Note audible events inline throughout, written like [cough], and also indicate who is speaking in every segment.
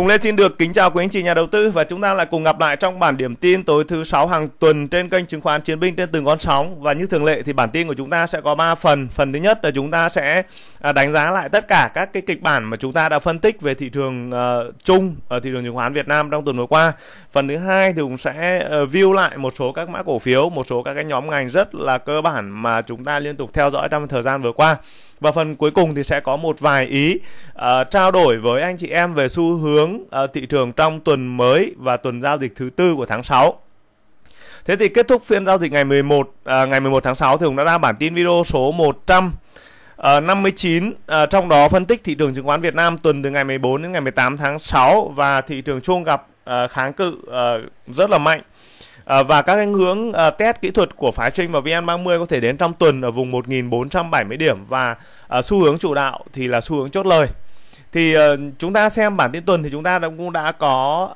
Speaker 1: Hùng Lê xin được kính chào quý anh chị nhà đầu tư và chúng ta lại cùng gặp lại trong bản điểm tin tối thứ sáu hàng tuần trên kênh chứng khoán Chiến binh trên từng con sóng và như thường lệ thì bản tin của chúng ta sẽ có 3 phần. Phần thứ nhất là chúng ta sẽ à, đánh giá lại tất cả các cái kịch bản mà chúng ta đã phân tích về thị trường uh, chung ở thị trường chứng khoán Việt Nam trong tuần vừa qua. Phần thứ hai thì cũng sẽ ờ, view lại một số các mã cổ phiếu, một số các cái nhóm ngành rất là cơ bản mà chúng ta liên tục theo dõi trong thời gian vừa qua và phần cuối cùng thì sẽ có một vài ý uh, trao đổi với anh chị em về xu hướng uh, thị trường trong tuần mới và tuần giao dịch thứ tư của tháng 6 Thế thì kết thúc phiên giao dịch ngày 11 à, uh, ngày 11 tháng 6 thì cũng đã ra bản tin video số 100 Uh, 59 uh, trong đó phân tích thị trường chứng khoán Việt Nam tuần từ ngày 14 đến ngày 18 tháng 6 và thị trường chung gặp uh, kháng cự uh, rất là mạnh Ờ, và các cái ngưỡng ờ, test kỹ thuật của phái trinh và VN30 có thể đến trong tuần ở vùng 1470 điểm và ờ, xu hướng chủ đạo thì là xu hướng chốt lời. Thì chúng ta xem bản tin tuần thì chúng ta cũng đã có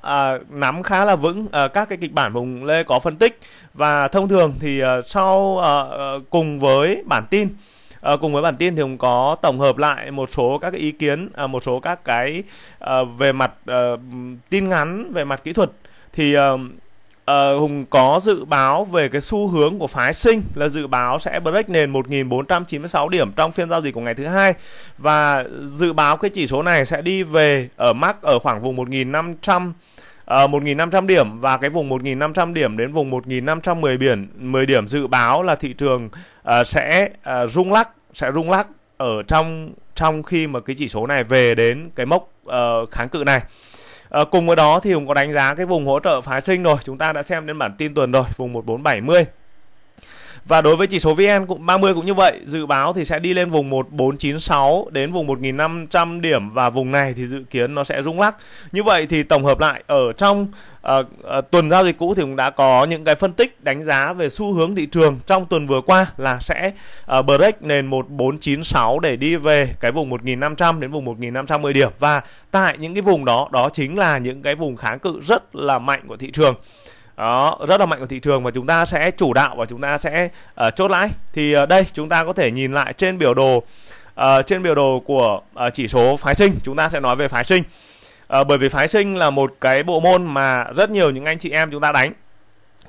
Speaker 1: nắm khá là vững các cái kịch bản vùng lê có phân tích và thông thường thì sau cùng với bản tin À, cùng với bản tin thì cũng có tổng hợp lại một số các cái ý kiến, à, một số các cái à, về mặt à, tin ngắn, về mặt kỹ thuật thì à, Ờ, Hùng có dự báo về cái xu hướng của phái sinh là dự báo sẽ break nền 1496 điểm trong phiên giao dịch của ngày thứ hai và dự báo cái chỉ số này sẽ đi về ở mắc ở khoảng vùng 1500 uh, 1.500 điểm và cái vùng 1.500 điểm đến vùng 1.510 biển 10 điểm dự báo là thị trường ờ, sẽ ờ, rung lắc sẽ rung lắc ở trong trong khi mà cái chỉ số này về đến cái mốc kháng cự này À, cùng với đó thì cũng có đánh giá cái vùng hỗ trợ phái sinh rồi. Chúng ta đã xem đến bản tin tuần rồi, vùng 1470. Và đối với chỉ số VN cũng 30 cũng như vậy, dự báo thì sẽ đi lên vùng 1496 đến vùng 1500 điểm và vùng này thì dự kiến nó sẽ rung lắc. Như vậy thì tổng hợp lại ở trong uh, uh, tuần giao dịch cũ thì cũng đã có những cái phân tích đánh giá về xu hướng thị trường trong tuần vừa qua là sẽ à, uh, break nền 1496 để đi về cái vùng 1500 đến vùng 1510 điểm và tại những cái vùng đó đó chính là những cái vùng kháng cự rất là mạnh của thị trường đó rất là mạnh của thị trường và chúng ta sẽ chủ đạo và chúng ta sẽ uh, chốt lãi thì uh, đây chúng ta có thể nhìn lại trên biểu đồ uh, trên biểu đồ của uh, chỉ số phái sinh chúng ta sẽ nói về phái sinh uh, bởi vì phái sinh là một cái bộ môn mà rất nhiều những anh chị em chúng ta đánh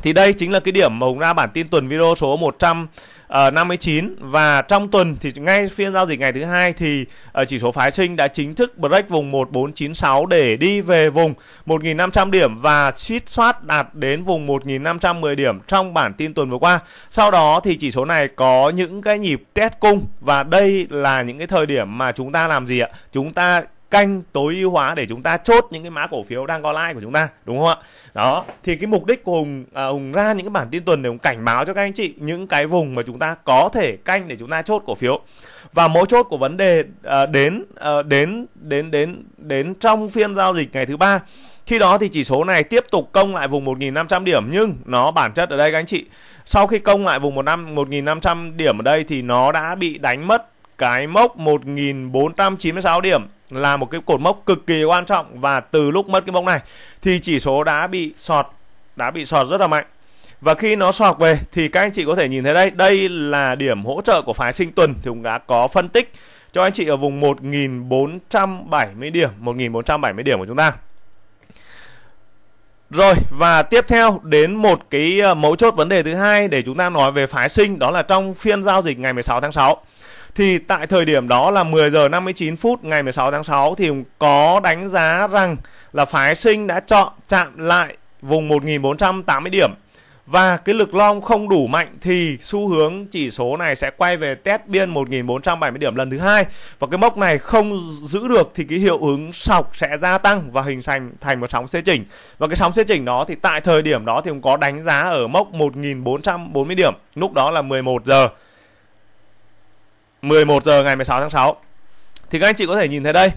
Speaker 1: thì đây chính là cái điểm mà Hùng ra bản tin tuần video số 100 uh, ờ, 59 và trong tuần thì ngay phiên giao dịch ngày thứ hai thì uh, chỉ số phái sinh đã chính thức break vùng 1496 để đi về vùng 1.500 điểm và suýt soát đạt đến vùng 1.510 điểm trong bản tin tuần vừa qua. Sau đó thì chỉ số này có những cái nhịp test cung và đây là những cái thời điểm mà chúng ta làm gì ạ? Chúng ta kênh tối ưu hóa để chúng ta chốt những cái mã cổ phiếu đang có like của chúng ta đúng không ạ đó thì cái mục đích của hùng à, hùng ra những cái bản tin tuần để hùng cảnh báo cho các anh chị những cái vùng mà chúng ta có thể canh để chúng ta chốt cổ phiếu và mỗi chốt của vấn đề à, đến à, đến đến đến đến trong phiên giao dịch ngày thứ ba khi đó thì chỉ số này tiếp tục công lại vùng 1.500 điểm nhưng nó bản chất ở đây các anh chị sau khi công lại vùng 1.500 điểm ở đây thì nó đã bị đánh mất cái mốc 1.496 điểm là một cái cột mốc cực kỳ quan trọng và từ lúc mất cái mốc này thì chỉ số đã bị sọt đã bị sọt rất là mạnh và khi nó sọt về thì các anh chị có thể nhìn thấy đây đây là điểm hỗ trợ của phái sinh tuần thì cũng đã có phân tích cho anh chị ở vùng 1470 điểm 1470 điểm của chúng ta rồi và tiếp theo đến một cái ờ, mấu chốt vấn đề thứ hai để chúng ta nói về phái sinh đó là trong phiên giao dịch ngày 16 tháng 6 thì tại thời điểm đó là 10 giờ 59 phút ngày 16 tháng 6 thì có đánh giá rằng là phái sinh đã chọn chạm lại vùng 1480 điểm và cái lực long không đủ mạnh thì xu hướng chỉ số này sẽ quay về test biên 1470 điểm lần thứ hai và cái mốc này không giữ được thì cái hiệu ứng sọc sẽ gia tăng và hình thành thành một sóng xê chỉnh và cái sóng xê chỉnh đó thì tại thời điểm đó thì cũng có đánh giá ở mốc 1440 điểm lúc đó là 11 giờ 11 giờ ngày 16 tháng 6 thì các anh chị có thể nhìn thấy đây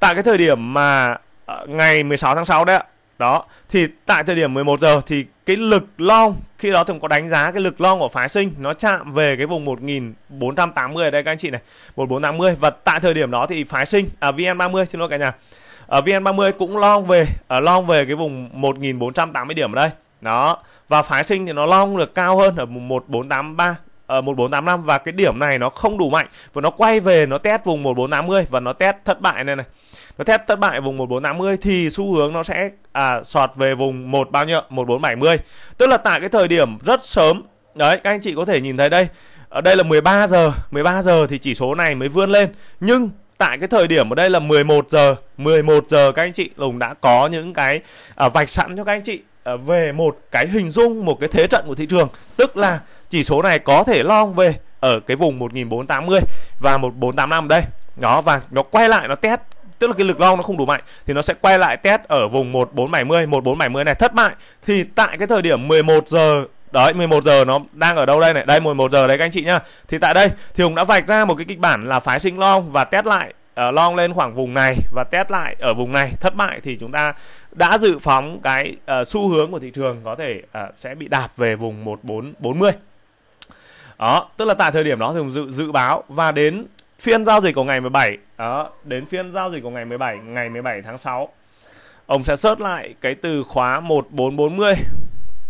Speaker 1: tại cái thời điểm mà ờ, ngày 16 tháng 6 đấy đó thì tại thời điểm 11 giờ thì cái lực long khi đó thường có đánh giá cái lực long của phái sinh nó chạm về cái vùng 1480 ở đây các anh chị này 1480 và tại thời điểm đó thì phái sinh à VN30 xin lỗi cả nhà ở à, VN30 cũng long về ở à, long về cái vùng 1480 điểm ở đây đó và phái sinh thì nó long được cao hơn ở 1483 uh, ờ, 1485 và cái điểm này nó không đủ mạnh và nó quay về nó test vùng 1480 và nó test thất bại này này nó test thất bại vùng 1480 thì xu hướng nó sẽ à, sọt về vùng 1 bao nhiêu 1470 tức là tại cái thời điểm rất sớm đấy các anh chị có thể nhìn thấy đây ở đây là 13 giờ 13 giờ thì chỉ số này mới vươn lên nhưng tại cái thời điểm ở đây là 11 giờ 11 giờ các anh chị Lùng đã có những cái à, vạch sẵn cho các anh chị à, về một cái hình dung một cái thế trận của thị trường tức là chỉ số này có thể long về ở cái vùng 1480 và 1485 đây đó và nó quay lại nó test tức là cái lực long nó không đủ mạnh thì nó sẽ quay lại test ở vùng 1470 1470 này thất bại thì tại cái thời điểm 11 giờ Đấy 11 giờ nó đang ở đâu đây này Đây 11 giờ đấy các anh chị nhá Thì tại đây thì Hùng đã vạch ra một cái kịch bản là phái sinh long Và test lại uh, long lên khoảng vùng này Và test lại ở vùng này Thất bại thì chúng ta đã dự phóng cái uh, xu hướng của thị trường Có thể uh, sẽ bị đạp về vùng 1440 đó tức là tại thời điểm đó thì hùng dự dự báo và đến phiên giao dịch của ngày 17 đó đến phiên giao dịch của ngày 17 ngày 17 tháng 6 ông sẽ search lại cái từ khóa 1440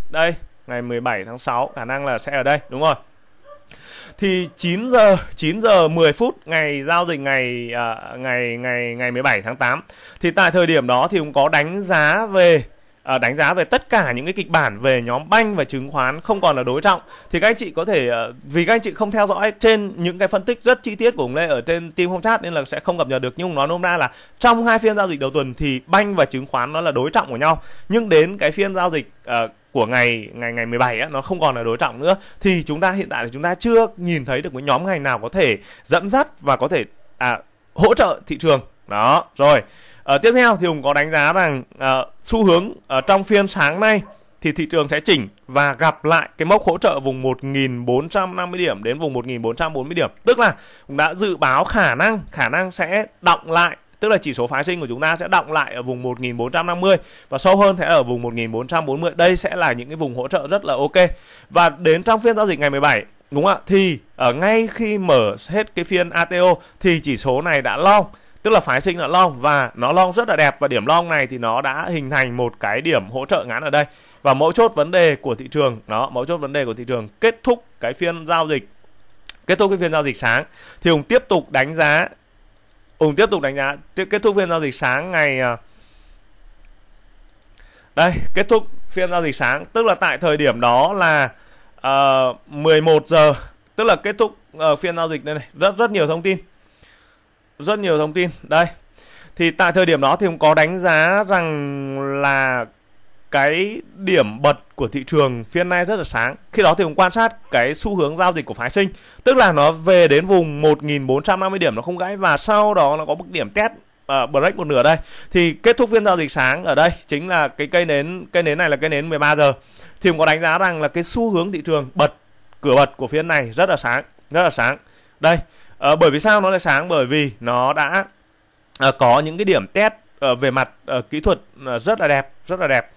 Speaker 1: đây ngày 17 tháng 6 khả năng là sẽ ở đây đúng rồi thì 9 giờ 9 giờ 10 phút ngày giao dịch ngày à, ngày ngày ngày 17 tháng 8 thì tại thời điểm đó thì cũng có đánh giá về à, đánh giá về tất cả những cái kịch bản về nhóm banh và chứng khoán không còn là đối trọng thì các anh chị có thể à, vì các anh chị không theo dõi trên những cái phân tích rất chi tiết của ông Lê ở trên team home chat nên là sẽ không cập nhật được nhưng nó nôm na là trong hai phiên giao dịch đầu tuần thì banh và chứng khoán nó là đối trọng của nhau nhưng đến cái phiên giao dịch à, của ngày ngày ngày 17 á, nó không còn là đối trọng nữa thì chúng ta hiện tại là chúng ta chưa nhìn thấy được cái nhóm ngành nào có thể dẫn dắt và có thể à, hỗ trợ thị trường đó rồi À, tiếp theo thì Hùng có đánh giá rằng à, xu hướng ở ờ, trong phiên sáng nay thì thị trường sẽ chỉnh và gặp lại cái mốc hỗ trợ vùng 1.450 điểm đến vùng 1.440 điểm. Tức là cũng đã dự báo khả năng khả năng sẽ động lại tức là chỉ số phái sinh của chúng ta sẽ động lại ở vùng 1450 và sâu hơn sẽ ở vùng 1440. Đây sẽ là những cái vùng hỗ trợ rất là ok. Và đến trong phiên giao dịch ngày 17 đúng không ạ? Thì ở ngay khi mở hết cái phiên ATO thì chỉ số này đã long tức là phái sinh là long và nó long rất là đẹp và điểm long này thì nó đã hình thành một cái điểm hỗ trợ ngắn ở đây và mấu chốt vấn đề của thị trường đó mấu chốt vấn đề của thị trường kết thúc cái phiên giao dịch kết thúc cái phiên giao dịch sáng thì hùng tiếp tục đánh giá hùng tiếp tục đánh giá kết thúc phiên giao dịch sáng ngày à, đây kết thúc phiên giao dịch sáng tức là tại thời điểm đó là uh, à, 11 giờ tức là kết thúc uh, phiên giao dịch đây này rất rất nhiều thông tin rất nhiều thông tin đây thì tại thời điểm đó thì cũng có đánh giá rằng là cái điểm bật của thị trường phiên nay rất là sáng khi đó thì cũng quan sát cái xu hướng giao dịch của phái sinh tức là nó về đến vùng 1.450 điểm nó không gãy và sau đó nó có một điểm test uh, break một nửa đây thì kết thúc phiên giao dịch sáng ở đây chính là cái cây nến cây nến này là cây nến 13 giờ thì cũng có đánh giá rằng là cái xu hướng thị trường bật cửa bật của phiên này rất là sáng rất là sáng đây à, bởi vì sao nó lại sáng bởi vì nó đã à, có những cái điểm test à, về mặt à, kỹ thuật à, rất là đẹp rất là đẹp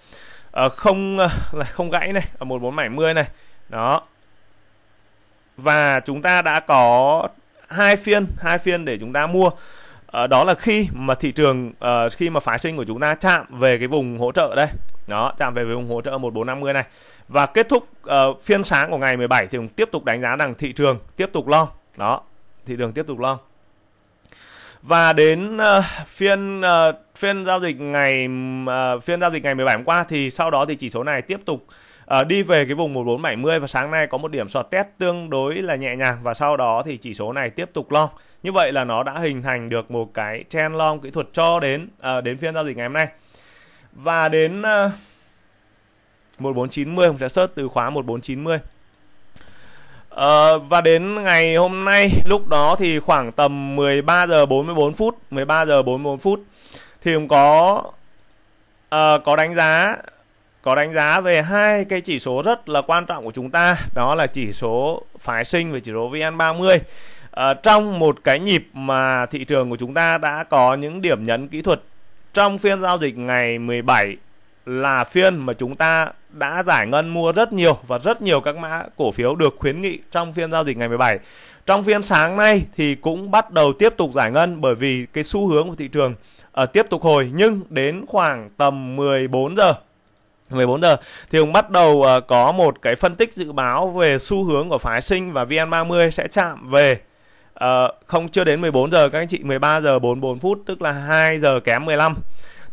Speaker 1: à, không à, không gãy này ở 1470 này đó và chúng ta đã có hai phiên hai phiên để chúng ta mua à, đó là khi mà thị trường à, khi mà phái sinh của chúng ta chạm về cái vùng hỗ trợ đây đó chạm về vùng hỗ trợ 1450 này và kết thúc uh, phiên sáng của ngày 17 thì cũng tiếp tục đánh giá rằng thị trường tiếp tục lo đó thị trường tiếp tục long và đến uh, phiên uh, phiên giao dịch ngày uh, phiên giao dịch ngày 17 hôm qua thì sau đó thì chỉ số này tiếp tục uh, đi về cái vùng 1470 và sáng nay có một điểm sọt test tương đối là nhẹ nhàng và sau đó thì chỉ số này tiếp tục long. Như vậy là nó đã hình thành được một cái trend long kỹ thuật cho đến uh, đến phiên giao dịch ngày hôm nay. Và đến uh, 1490 cũng sẽ search từ khóa 1490 Ờ, và đến ngày hôm nay lúc đó thì khoảng tầm 13 giờ 44 phút, 13 giờ 44 phút thì cũng có uh, có đánh giá có đánh giá về hai cái chỉ số rất là quan trọng của chúng ta, đó là chỉ số phái sinh và chỉ số VN30. uh, ờ, trong một cái nhịp mà thị trường của chúng ta đã có những điểm nhấn kỹ thuật trong phiên giao dịch ngày 17 là phiên mà chúng ta đã giải ngân mua rất nhiều và rất nhiều các mã cổ phiếu được khuyến nghị trong phiên giao dịch ngày 17. Trong phiên sáng nay thì cũng bắt đầu tiếp tục giải ngân bởi vì cái xu hướng của thị trường ở ờ, tiếp tục hồi nhưng đến khoảng tầm 14 giờ 14 giờ thì ông bắt đầu ờ, có một cái phân tích dự báo về xu hướng của phái sinh và VN30 sẽ chạm về uh, không chưa đến 14 giờ các anh chị 13 giờ 44 phút tức là 2 giờ kém 15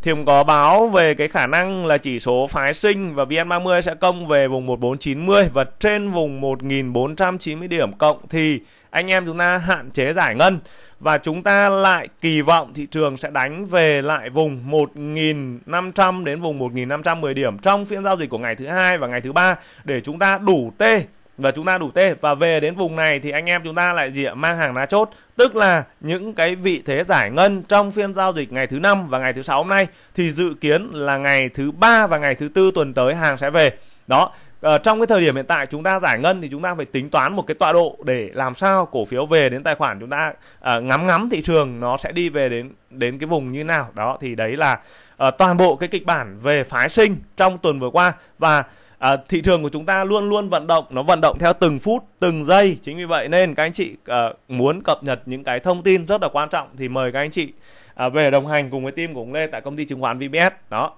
Speaker 1: thì cũng có báo về cái khả năng là chỉ số phái sinh và VN30 sẽ công về vùng 1490 và trên vùng 1490 điểm cộng thì anh em chúng ta hạn chế giải ngân và chúng ta lại kỳ vọng thị trường sẽ đánh về lại vùng 1.500 đến vùng 1.510 điểm trong phiên giao dịch của ngày thứ hai và ngày thứ ba để chúng ta đủ T và chúng ta đủ T và về đến vùng này thì anh em chúng ta lại gì ạ mang hàng lá chốt tức là những cái vị thế giải ngân trong phiên giao dịch ngày thứ năm và ngày thứ sáu hôm nay thì dự kiến là ngày thứ ba và ngày thứ tư tuần tới hàng sẽ về đó Ờ, trong cái thời điểm hiện tại chúng ta giải ngân thì chúng ta phải tính toán một cái tọa độ để làm sao cổ phiếu về đến tài khoản chúng ta uh, ngắm ngắm thị trường nó sẽ đi về đến đến cái vùng như nào đó thì đấy là uh, toàn bộ cái kịch bản về phái sinh trong tuần vừa qua và à, thị trường của chúng ta luôn luôn vận động nó vận động theo từng phút từng giây chính vì vậy nên các anh chị à, muốn cập nhật những cái thông tin rất là quan trọng thì mời các anh chị à, về đồng hành cùng với team của ông Lê tại công ty chứng khoán VBS đó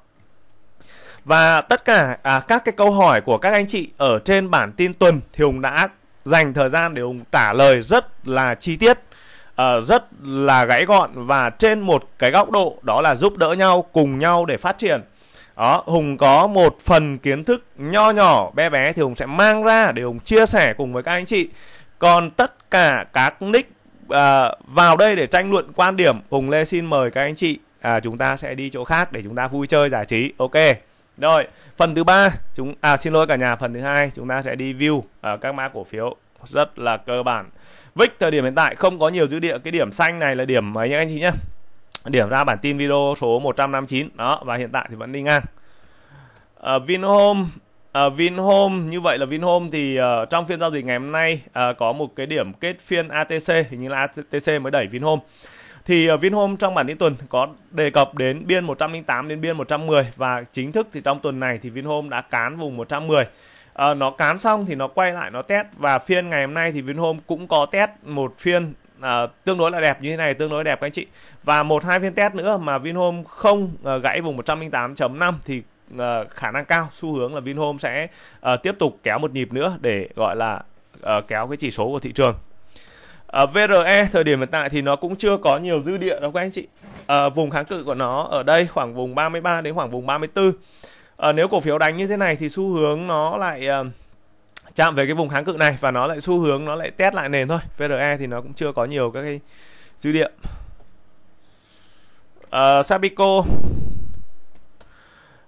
Speaker 1: và tất cả à, các cái câu hỏi của các anh chị ở trên bản tin tuần thì hùng đã dành thời gian để hùng trả lời rất là chi tiết uh, rất là gãy gọn và trên một cái góc độ đó là giúp đỡ nhau cùng nhau để phát triển đó hùng có một phần kiến thức nho nhỏ bé bé thì hùng sẽ mang ra để hùng chia sẻ cùng với các anh chị còn tất cả các nick à, vào đây để tranh luận quan điểm hùng lê xin mời các anh chị à, chúng ta sẽ đi chỗ khác để chúng ta vui chơi giải trí ok rồi phần thứ ba chúng à xin lỗi cả nhà phần thứ hai chúng ta sẽ đi view ở à, các mã cổ phiếu rất là cơ bản vix thời điểm hiện tại không có nhiều dữ địa cái điểm xanh này là điểm mấy nhá anh chị nhé điểm ra bản tin video số 159 đó và hiện tại thì vẫn đi ngang à, Vinhome à, Vinhome như vậy là Vinhome thì uh, trong phiên giao dịch ngày hôm nay uh, có một cái điểm kết phiên ATC hình như là ATC mới đẩy Vinhome thì uh, Vinhome trong bản tin tuần có đề cập đến biên 108 đến biên 110 và chính thức thì trong tuần này thì Vinhome đã cán vùng 110 À, uh, nó cán xong thì nó quay lại nó test và phiên ngày hôm nay thì Vinhome cũng có test một phiên à, tương đối là đẹp như thế này tương đối đẹp các anh chị và một hai phiên test nữa mà Vinhome không à, gãy vùng 108.5 thì à, khả năng cao xu hướng là Vinhome sẽ à, tiếp tục kéo một nhịp nữa để gọi là à, kéo cái chỉ số của thị trường à, VRE thời điểm hiện tại thì nó cũng chưa có nhiều dư địa đâu các anh chị à, vùng kháng cự của nó ở đây khoảng vùng 33 đến khoảng vùng 34 à, nếu cổ phiếu đánh như thế này thì xu hướng nó lại uh, chạm về cái vùng kháng cự này và nó lại xu hướng nó lại test lại nền thôi VRE thì nó cũng chưa có nhiều các cái dữ liệu uh, Sabico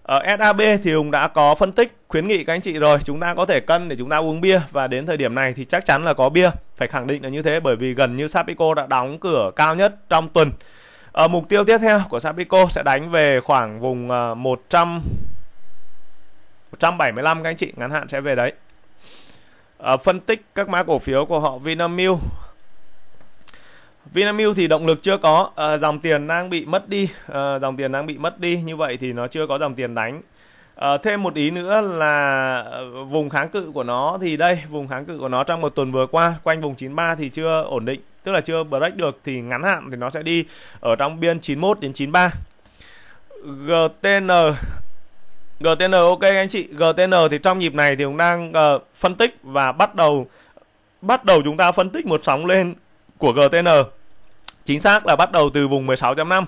Speaker 1: ở ờ, SAB thì Hùng đã có phân tích khuyến nghị các anh chị rồi Chúng ta có thể cân để chúng ta uống bia Và đến thời điểm này thì chắc chắn là có bia Phải khẳng định là như thế bởi vì gần như Sabico đã đóng cửa cao nhất trong tuần ở ờ, Mục tiêu tiếp theo của Sabico sẽ đánh về khoảng vùng 100 175 các anh chị Ngắn hạn sẽ về đấy Ờ, phân tích các mã cổ phiếu của họ Vinamilk Vinamilk thì động lực chưa có uh, dòng tiền đang bị mất đi uh, dòng tiền đang bị mất đi như vậy thì nó chưa có dòng tiền đánh À, thêm một ý nữa là vùng kháng cự của nó thì đây vùng kháng cự của nó trong một tuần vừa qua quanh vùng 93 thì chưa ổn định tức là chưa break được thì ngắn hạn thì nó sẽ đi ở trong biên 91 đến 93 GTN GTN ok anh chị GTN thì trong nhịp này thì cũng đang uh, phân tích và bắt đầu bắt đầu chúng ta phân tích một sóng lên của GTN chính xác là bắt đầu từ vùng 16.5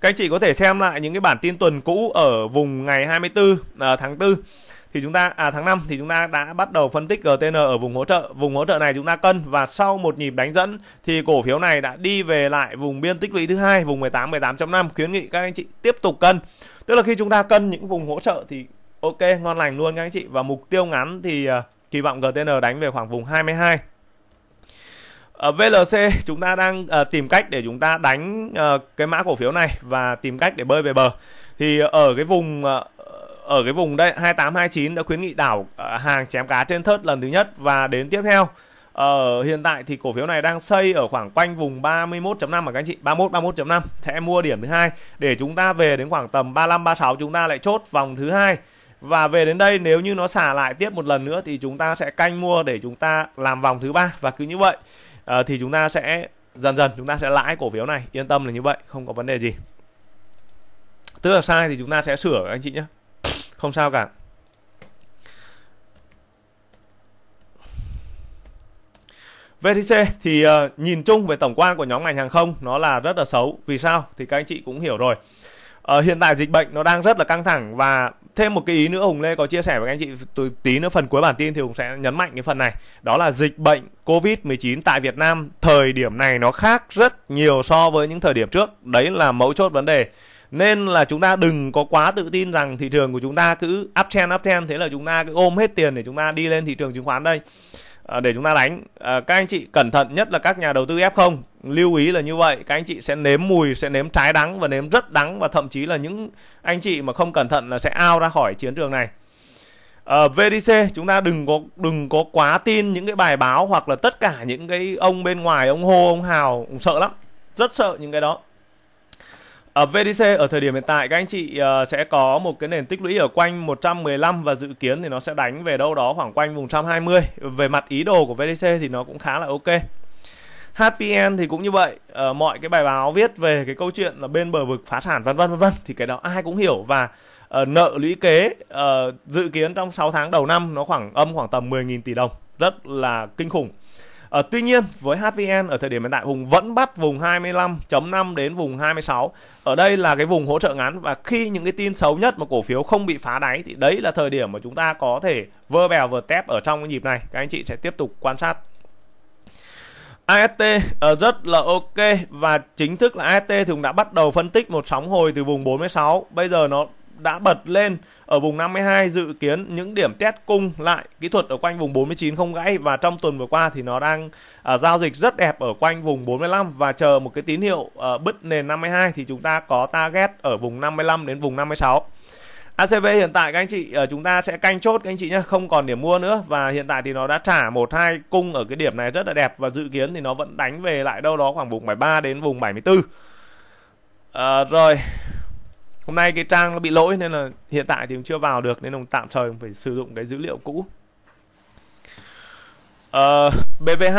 Speaker 1: các anh chị có thể xem lại những cái bản tin tuần cũ ở vùng ngày 24 uh, ờ, tháng 4 thì chúng ta à tháng 5 thì chúng ta đã bắt đầu phân tích GTN ở vùng hỗ trợ. Vùng hỗ trợ này chúng ta cân và sau một nhịp đánh dẫn thì cổ phiếu này đã đi về lại vùng biên tích lũy thứ hai vùng 18 18.5 khuyến nghị các anh chị tiếp tục cân tức là khi chúng ta cân những vùng hỗ trợ thì ok ngon lành luôn các anh chị và mục tiêu ngắn thì uh, kỳ vọng GTN đánh về khoảng vùng 22 ở VLC chúng ta đang uh, tìm cách để chúng ta đánh uh, cái mã cổ phiếu này và tìm cách để bơi về bờ thì ở cái vùng uh, ở cái vùng đây 2829 đã khuyến nghị đảo hàng chém cá trên thớt lần thứ nhất và đến tiếp theo Ờ, hiện tại thì cổ phiếu này đang xây ở khoảng quanh vùng 31.5 mà các anh chị 31 31.5 sẽ mua điểm thứ hai để chúng ta về đến khoảng tầm 35 36 chúng ta lại chốt vòng thứ hai và về đến đây nếu như nó xả lại tiếp một lần nữa thì chúng ta sẽ canh mua để chúng ta làm vòng thứ ba và cứ như vậy à, thì chúng ta sẽ dần dần chúng ta sẽ lãi cổ phiếu này yên tâm là như vậy không có vấn đề gì tức là sai thì chúng ta sẽ sửa anh chị nhé không sao cả VTC thì uh, nhìn chung về tổng quan của nhóm ngành hàng không nó là rất là xấu. Vì sao? Thì các anh chị cũng hiểu rồi. Uh, hiện tại dịch bệnh nó đang rất là căng thẳng và thêm một cái ý nữa Hùng Lê có chia sẻ với các anh chị Tôi tí nữa phần cuối bản tin thì Hùng sẽ nhấn mạnh cái phần này. Đó là dịch bệnh Covid-19 tại Việt Nam thời điểm này nó khác rất nhiều so với những thời điểm trước. Đấy là mấu chốt vấn đề. Nên là chúng ta đừng có quá tự tin rằng thị trường của chúng ta cứ uptrend uptrend thế là chúng ta cứ ôm hết tiền để chúng ta đi lên thị trường chứng khoán đây À, để chúng ta đánh à, các anh chị cẩn thận nhất là các nhà đầu tư F0 lưu ý là như vậy các anh chị sẽ nếm mùi sẽ nếm trái đắng và nếm rất đắng và thậm chí là những anh chị mà không cẩn thận là sẽ ao ra khỏi chiến trường này ở ờ, VDC chúng ta đừng có đừng có quá tin những cái bài báo hoặc là tất cả những cái ông bên ngoài ông hô ông hào ông sợ lắm rất sợ những cái đó ở à, VDC ở thời điểm hiện tại các anh chị uh, sẽ có một cái nền tích lũy ở quanh 115 và dự kiến thì nó sẽ đánh về đâu đó khoảng quanh vùng 120. Về mặt ý đồ của VDC thì nó cũng khá là ok. HPN thì cũng như vậy, uh, mọi cái bài báo viết về cái câu chuyện là bên bờ vực phá sản vân vân vân vân thì cái đó ai cũng hiểu và uh, nợ lũy kế uh, dự kiến trong 6 tháng đầu năm nó khoảng âm khoảng tầm 10.000 tỷ đồng, rất là kinh khủng. À, tuy nhiên với HVN ở thời điểm hiện tại Hùng vẫn bắt vùng 25.5 đến vùng 26. Ở đây là cái vùng hỗ trợ ngắn và khi những cái tin xấu nhất mà cổ phiếu không bị phá đáy thì đấy là thời điểm mà chúng ta có thể vơ bèo vừa tép ở trong cái nhịp này. Các anh chị sẽ tiếp tục quan sát AST uh, ờ, rất là ok và chính thức là AST thì cũng đã bắt đầu phân tích một sóng hồi từ vùng 46 bây giờ nó đã bật lên ở vùng 52 dự kiến những điểm test cung lại kỹ thuật ở quanh vùng 49 không gãy và trong tuần vừa qua thì nó đang à, giao dịch rất đẹp ở quanh vùng 45 và chờ một cái tín hiệu à, bứt nền 52 thì chúng ta có target ở vùng 55 đến vùng 56. ACV hiện tại các anh chị ở à, chúng ta sẽ canh chốt các anh chị nhé không còn điểm mua nữa và hiện tại thì nó đã trả một hai cung ở cái điểm này rất là đẹp và dự kiến thì nó vẫn đánh về lại đâu đó khoảng vùng 73 đến vùng 74 à, rồi hôm nay cái trang nó bị lỗi nên là hiện tại thì cũng chưa vào được nên ông tạm thời phải sử dụng cái dữ liệu cũ uh, ờ, ờ, BVH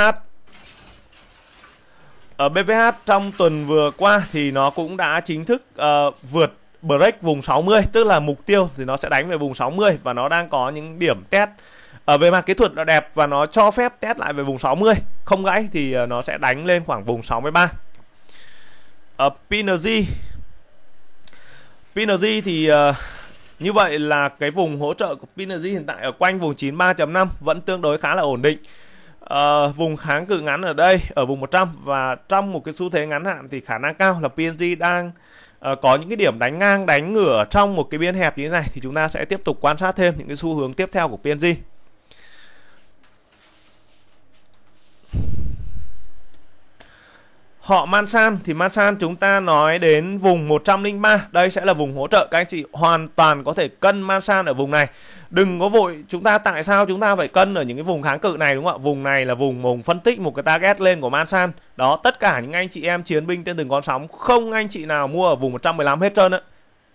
Speaker 1: ở BVH trong tuần vừa qua thì nó cũng đã chính thức uh, vượt break vùng 60 tức là mục tiêu thì nó sẽ đánh về vùng 60 và nó đang có những điểm test ở về mặt kỹ thuật là đẹp và nó cho phép test lại về vùng 60 không gãy thì nó sẽ đánh lên khoảng vùng 63 ở PNG PNG thì uh, như vậy là cái vùng hỗ trợ của PNG hiện tại ở quanh vùng 93.5 vẫn tương đối khá là ổn định. Uh, vùng kháng cự ngắn ở đây ở vùng 100 và trong một cái xu thế ngắn hạn thì khả năng cao là PNG đang uh, có những cái điểm đánh ngang đánh ngửa trong một cái biên hẹp như thế này thì chúng ta sẽ tiếp tục quan sát thêm những cái xu hướng tiếp theo của PNG. họ man san thì man san chúng ta nói đến vùng 103 đây sẽ là vùng hỗ trợ các anh chị hoàn toàn có thể cân man san ở vùng này đừng có vội chúng ta tại sao chúng ta phải cân ở những cái vùng kháng cự này đúng không ạ vùng này là vùng vùng phân tích một cái target lên của man san đó tất cả những anh chị em chiến binh trên từng con sóng không anh chị nào mua ở vùng 115 hết trơn á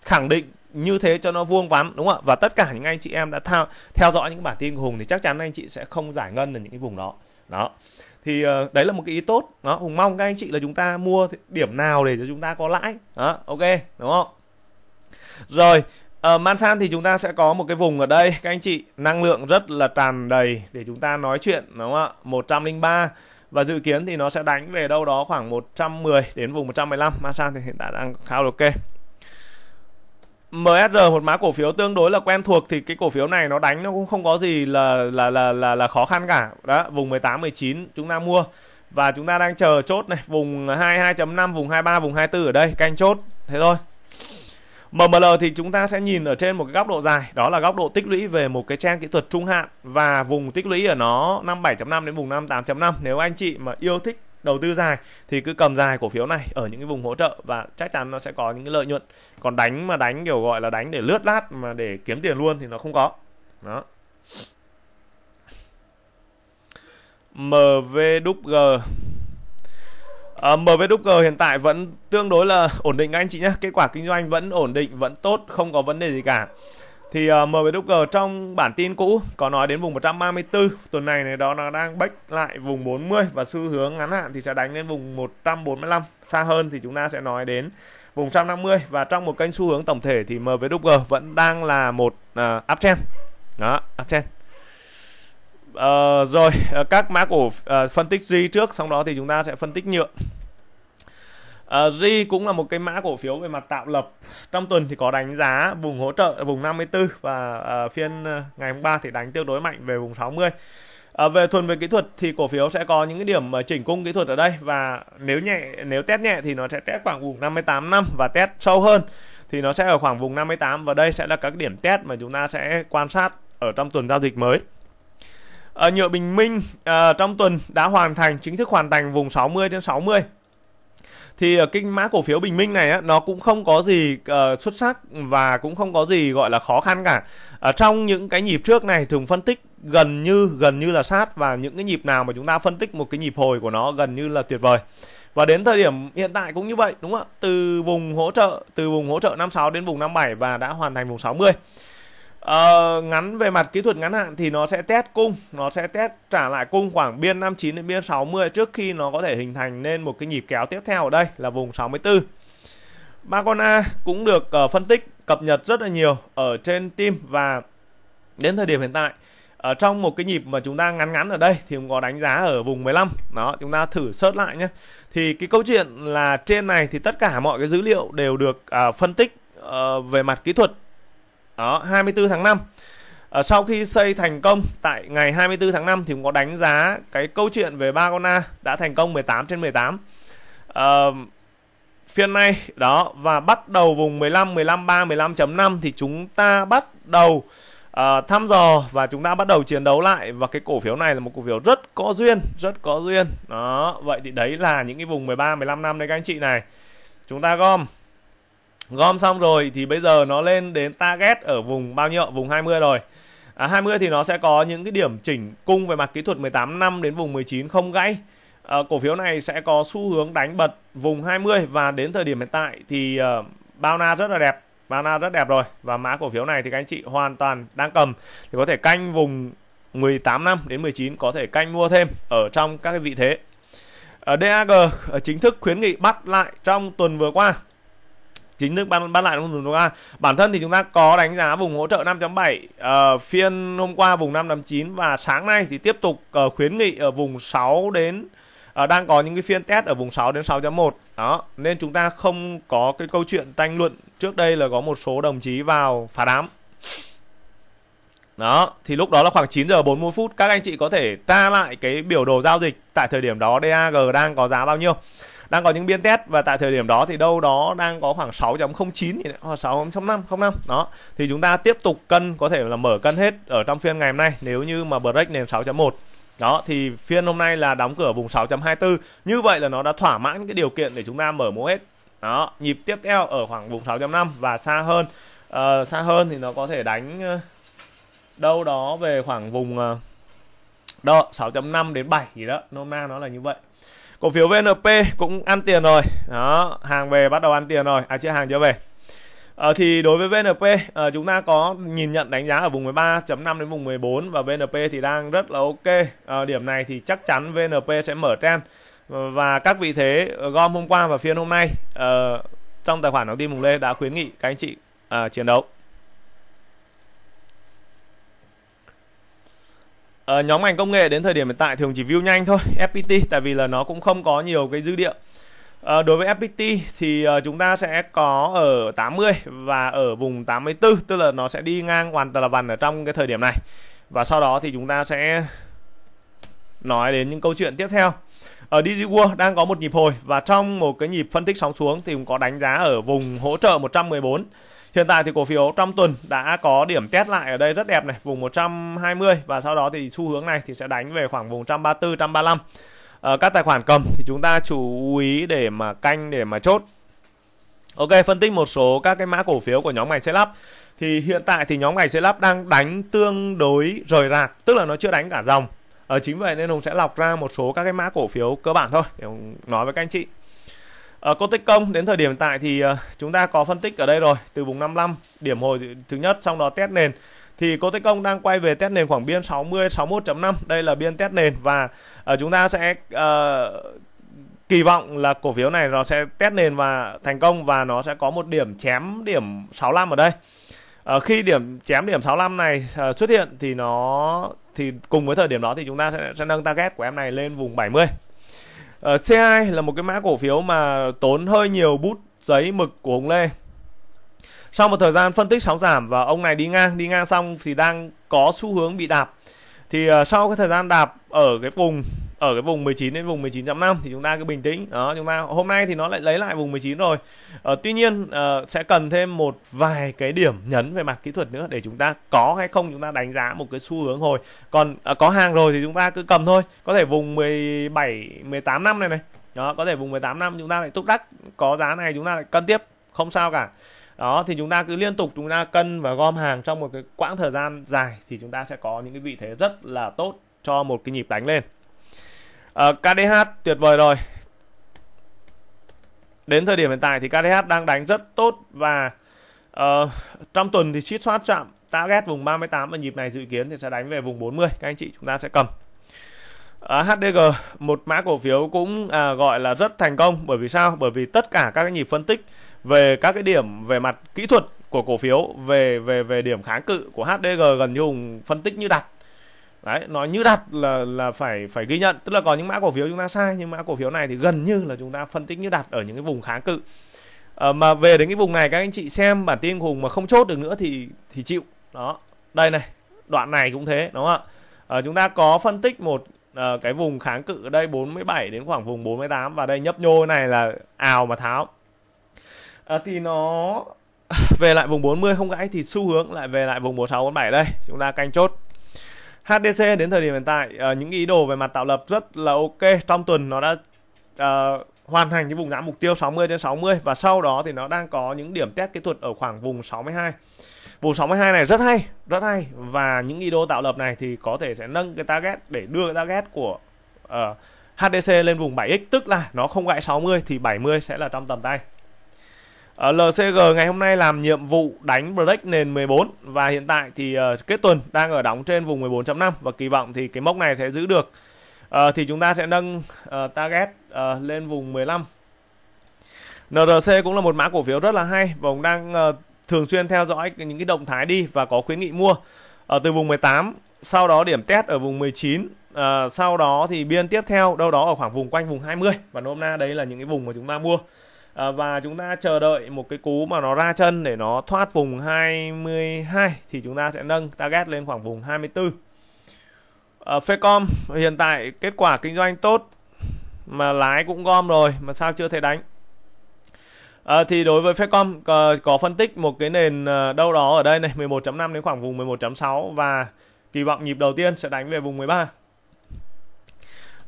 Speaker 1: khẳng định như thế cho nó vuông vắn đúng không ạ và tất cả những anh chị em đã theo theo dõi những bản tin của hùng thì chắc chắn anh chị sẽ không giải ngân ở những cái vùng đó đó thì uh, đấy là một cái ý tốt đó hùng mong các anh chị là chúng ta mua điểm nào để cho chúng ta có lãi đó ok đúng không rồi Ờ, uh, Mansan thì chúng ta sẽ có một cái vùng ở đây các anh chị năng lượng rất là tràn đầy để chúng ta nói chuyện đúng không ạ 103 và dự kiến thì nó sẽ đánh về đâu đó khoảng 110 đến vùng 115 Mansan thì hiện tại đang khá ok MSR một mã cổ phiếu tương đối là quen thuộc thì cái cổ phiếu này nó đánh nó cũng không có gì là là là là, là khó khăn cả. Đó, vùng 18 19 chúng ta mua và chúng ta đang chờ chốt này, vùng 22.5, vùng 23, vùng 24 ở đây canh chốt. Thế thôi. MML thì chúng ta sẽ nhìn ở trên một cái góc độ dài, đó là góc độ tích lũy về một cái trang kỹ thuật trung hạn và vùng tích lũy ở nó 57.5 đến vùng 58.5. Nếu anh chị mà yêu thích đầu tư dài thì cứ cầm dài cổ phiếu này ở những cái vùng hỗ trợ và chắc chắn nó sẽ có những cái lợi nhuận còn đánh mà đánh kiểu gọi là đánh để lướt lát mà để kiếm tiền luôn thì nó không có đó MVWG à, MVWG hiện tại vẫn tương đối là ổn định các anh chị nhé kết quả kinh doanh vẫn ổn định vẫn tốt không có vấn đề gì cả thì uh, ờ, MVG ờ, trong bản tin cũ có nói đến vùng 134 tuần này này đó nó đang bách lại vùng 40 và xu hướng ngắn hạn thì sẽ đánh lên vùng 145 xa hơn thì chúng ta sẽ nói đến vùng 150 và trong một kênh xu hướng tổng thể thì MVG ờ, vẫn đang là một uh, uptrend đó uptrend Uh, rồi uh, các mã cổ uh, phân tích gì trước xong đó thì chúng ta sẽ phân tích nhựa Uh, ờ, RI cũng là một cái mã cổ phiếu về mặt tạo lập. Trong tuần thì có đánh giá vùng hỗ trợ vùng 54 và uh, phiên ờ, ngày hôm 3 thì đánh tương đối mạnh về vùng 60. À, về thuần về kỹ thuật thì cổ phiếu sẽ có những cái điểm chỉnh cung kỹ thuật ở đây và nếu nhẹ nếu test nhẹ thì nó sẽ test khoảng vùng 58 năm và test sâu hơn thì nó sẽ ở khoảng vùng 58 và đây sẽ là các điểm test mà chúng ta sẽ quan sát ở trong tuần giao dịch mới. À, nhựa Bình Minh à, trong tuần đã hoàn thành chính thức hoàn thành vùng 60 đến 60 thì ờ, cái mã cổ phiếu Bình Minh này á, nó cũng không có gì uh, xuất sắc và cũng không có gì gọi là khó khăn cả. Ở ờ, trong những cái nhịp trước này thường phân tích gần như gần như là sát và những cái nhịp nào mà chúng ta phân tích một cái nhịp hồi của nó gần như là tuyệt vời. Và đến thời điểm hiện tại cũng như vậy đúng không ạ? Từ vùng hỗ trợ từ vùng hỗ trợ 56 đến vùng 57 và đã hoàn thành vùng 60. Uh, ngắn về mặt kỹ thuật ngắn hạn thì nó sẽ test cung nó sẽ test trả lại cung khoảng biên 59 đến biên 60 trước khi nó có thể hình thành nên một cái nhịp kéo tiếp theo ở đây là vùng 64 ba con A cũng được uh, phân tích cập nhật rất là nhiều ở trên team và đến thời điểm hiện tại ở ờ, trong một cái nhịp mà chúng ta ngắn ngắn ở đây thì cũng có đánh giá ở vùng 15 đó chúng ta thử search lại nhé thì cái câu chuyện là trên này thì tất cả mọi cái dữ liệu đều được à, phân tích à, về mặt kỹ thuật đó, 24 tháng 5. À, ờ, sau khi xây thành công tại ngày 24 tháng 5 thì cũng có đánh giá cái câu chuyện về ba con A đã thành công 18 trên 18. À, ờ, phiên này đó và bắt đầu vùng 15 15 3 15.5 thì chúng ta bắt đầu uh, thăm dò và chúng ta bắt đầu chiến đấu lại và cái cổ phiếu này là một cổ phiếu rất có duyên rất có duyên đó vậy thì đấy là những cái vùng 13 15 năm đấy các anh chị này chúng ta gom Gom xong rồi thì bây giờ nó lên đến target ở vùng bao nhiêu? Vùng 20 rồi. À, 20 thì nó sẽ có những cái điểm chỉnh cung về mặt kỹ thuật 18 năm đến vùng 19 không gãy. À, cổ phiếu này sẽ có xu hướng đánh bật vùng 20 và đến thời điểm hiện tại thì uh, bao na rất là đẹp. Bao na rất đẹp rồi và mã cổ phiếu này thì các anh chị hoàn toàn đang cầm thì có thể canh vùng 18 năm đến 19 có thể canh mua thêm ở trong các cái vị thế. Ở ờ, DAG chính thức khuyến nghị bắt lại trong tuần vừa qua chính thức bán bán lại trong vùng chúng ta bản thân thì chúng ta có đánh giá vùng hỗ trợ 5.7 uh, ờ, phiên hôm qua vùng 5.9 và sáng nay thì tiếp tục uh, khuyến nghị ở vùng 6 đến uh, đang có những cái phiên test ở vùng 6 đến 6.1 đó nên chúng ta không có cái câu chuyện tranh luận trước đây là có một số đồng chí vào phá đám đó thì lúc đó là khoảng 9 giờ 40 phút các anh chị có thể tra lại cái biểu đồ giao dịch tại thời điểm đó DAG đang có giá bao nhiêu đang có những biên test và tại thời điểm đó thì đâu đó đang có khoảng 6.09 hoặc 6.05 05 đó thì chúng ta tiếp tục cân có thể là mở cân hết ở trong phiên ngày hôm nay nếu như mà break nền 6.1 đó thì phiên hôm nay là đóng cửa vùng 6.24 như vậy là nó đã thỏa mãn cái điều kiện để chúng ta mở mua hết đó nhịp tiếp theo ở khoảng vùng 6.5 và xa hơn uh, xa hơn thì nó có thể đánh ờ, đâu đó về khoảng vùng uh, đó 6.5 đến 7 gì đó nôm na nó là như vậy cổ phiếu VNP cũng ăn tiền rồi đó hàng về bắt đầu ăn tiền rồi à chưa hàng chưa về Ờ, thì đối với VNP ờ, chúng ta có nhìn nhận đánh giá ở vùng 13.5 đến vùng 14 và VNP thì đang rất là ok ờ, điểm này thì chắc chắn VNP sẽ mở trend và các vị thế ờ, gom hôm qua và phiên hôm nay ờ, trong tài khoản đầu tiên mùng lê đã khuyến nghị các anh chị ờ, chiến đấu uh, nhóm ngành công nghệ đến thời điểm hiện tại thường chỉ view nhanh thôi FPT tại vì là nó cũng không có nhiều cái dư địa. À, đối với FPT thì uh, chúng ta sẽ có ở 80 và ở vùng 84 tức là nó sẽ đi ngang hoàn toàn là vằn ở trong cái thời điểm này và sau đó thì chúng ta sẽ nói đến những câu chuyện tiếp theo ở DigiWorld đang có một nhịp hồi và trong một cái nhịp phân tích sóng xuống thì cũng có đánh giá ở vùng hỗ trợ 114 Hiện tại thì cổ phiếu trong tuần đã có điểm test lại ở đây rất đẹp này, vùng 120 và sau đó thì xu hướng này thì sẽ đánh về khoảng vùng 134 135. Ở các tài khoản cầm thì chúng ta chú ý để mà canh để mà chốt. Ok, phân tích một số các cái mã cổ phiếu của nhóm ngành xây lắp. Thì hiện tại thì nhóm ngành xây lắp đang đánh tương đối rời rạc, tức là nó chưa đánh cả dòng. Ở ờ, chính vậy nên Hùng sẽ lọc ra một số các cái mã cổ phiếu cơ bản thôi để Hùng nói với các anh chị. À, ờ, cô tích công đến thời điểm hiện tại thì uh, chúng ta có phân tích ở đây rồi từ vùng 55 điểm hồi thứ nhất xong đó test nền thì cổ tích công đang quay về test nền khoảng biên 60 61.5 đây là biên test nền và uh, chúng ta sẽ uh, kỳ vọng là cổ phiếu này nó sẽ test nền và thành công và nó sẽ có một điểm chém điểm 65 ở đây uh, khi điểm chém điểm 65 này uh, xuất hiện thì nó thì cùng với thời điểm đó thì chúng ta sẽ, sẽ nâng target của em này lên vùng 70 Uh, ờ, C2 là một cái mã cổ phiếu mà tốn hơi nhiều bút giấy mực của Hùng Lê. Sau một thời gian phân tích sóng giảm và ông này đi ngang, đi ngang xong thì đang có xu hướng bị đạp. Thì ờ, sau cái thời gian đạp ở cái vùng ở cái vùng 19 đến vùng 19.5 thì chúng ta cứ bình tĩnh đó chúng ta hôm nay thì nó lại lấy lại vùng 19 rồi ờ, tuy nhiên uh, sẽ cần thêm một vài cái điểm nhấn về mặt kỹ thuật nữa để chúng ta có hay không chúng ta đánh giá một cái xu hướng hồi còn uh, có hàng rồi thì chúng ta cứ cầm thôi có thể vùng 17 18 năm này này đó có thể vùng 18 năm chúng ta lại túc đắc có giá này chúng ta lại cân tiếp không sao cả đó thì chúng ta cứ liên tục chúng ta cân và gom hàng trong một cái quãng thời gian dài thì chúng ta sẽ có những cái vị thế rất là tốt cho một cái nhịp đánh lên à, ờ, KDH tuyệt vời rồi đến thời điểm hiện tại thì KDH đang đánh rất tốt và uh, trong tuần thì chít soát chạm target vùng 38 và nhịp này dự kiến thì sẽ đánh về vùng 40 các anh chị chúng ta sẽ cầm uh, ờ, HDG một mã cổ phiếu cũng uh, gọi là rất thành công bởi vì sao bởi vì tất cả các cái nhịp phân tích về các cái điểm về mặt kỹ thuật của cổ phiếu về về về điểm kháng cự của HDG gần như hùng phân tích như đặt đấy nó như đặt là là phải phải ghi nhận tức là có những mã cổ phiếu chúng ta sai nhưng mã cổ phiếu này thì gần như là chúng ta phân tích như đặt ở những cái vùng kháng cự à, mà về đến cái vùng này các anh chị xem bản tin hùng mà không chốt được nữa thì thì chịu đó đây này đoạn này cũng thế đúng không ạ à, chúng ta có phân tích một à, cái vùng kháng cự ở đây 47 đến khoảng vùng 48 và đây nhấp nhô này là ào mà tháo à, thì nó [laughs] về lại vùng 40 không gãy thì xu hướng lại về lại vùng 46 47 đây chúng ta canh chốt HDC đến thời điểm hiện tại uh, những ý đồ về mặt tạo lập rất là ok trong tuần nó đã uh, hoàn thành cái vùng giá mục tiêu 60 trên 60 và sau đó thì nó đang có những điểm test kỹ thuật ở khoảng vùng 62 vùng 62 này rất hay rất hay và những ý đồ tạo lập này thì có thể sẽ nâng cái target để đưa cái target của uh, ờ, HDC lên vùng 7x tức là nó không gãy 60 thì 70 sẽ là trong tầm tay Ờ, LCG ngày hôm nay làm nhiệm vụ đánh break nền 14 và hiện tại thì uh, kết tuần đang ở đóng trên vùng 14.5 và kỳ vọng thì cái mốc này sẽ giữ được. Uh, thì chúng ta sẽ nâng uh, target uh, lên vùng 15. NRC cũng là một mã cổ phiếu rất là hay và cũng đang uh, thường xuyên theo dõi những cái động thái đi và có khuyến nghị mua ở uh, từ vùng 18, sau đó điểm test ở vùng 19 uh, sau đó thì biên tiếp theo đâu đó ở khoảng vùng quanh vùng 20 và hôm nay đấy là những cái vùng mà chúng ta mua Ờ, và chúng ta chờ đợi một cái cú mà nó ra chân để nó thoát vùng 22 thì chúng ta sẽ nâng target lên khoảng vùng 24 à, ờ, Fecom hiện tại kết quả kinh doanh tốt mà lái cũng gom rồi mà sao chưa thấy đánh à, thì đối với Fecom có, có phân tích một cái nền đâu đó ở đây này 11.5 đến khoảng vùng 11.6 và kỳ vọng nhịp đầu tiên sẽ đánh về vùng 13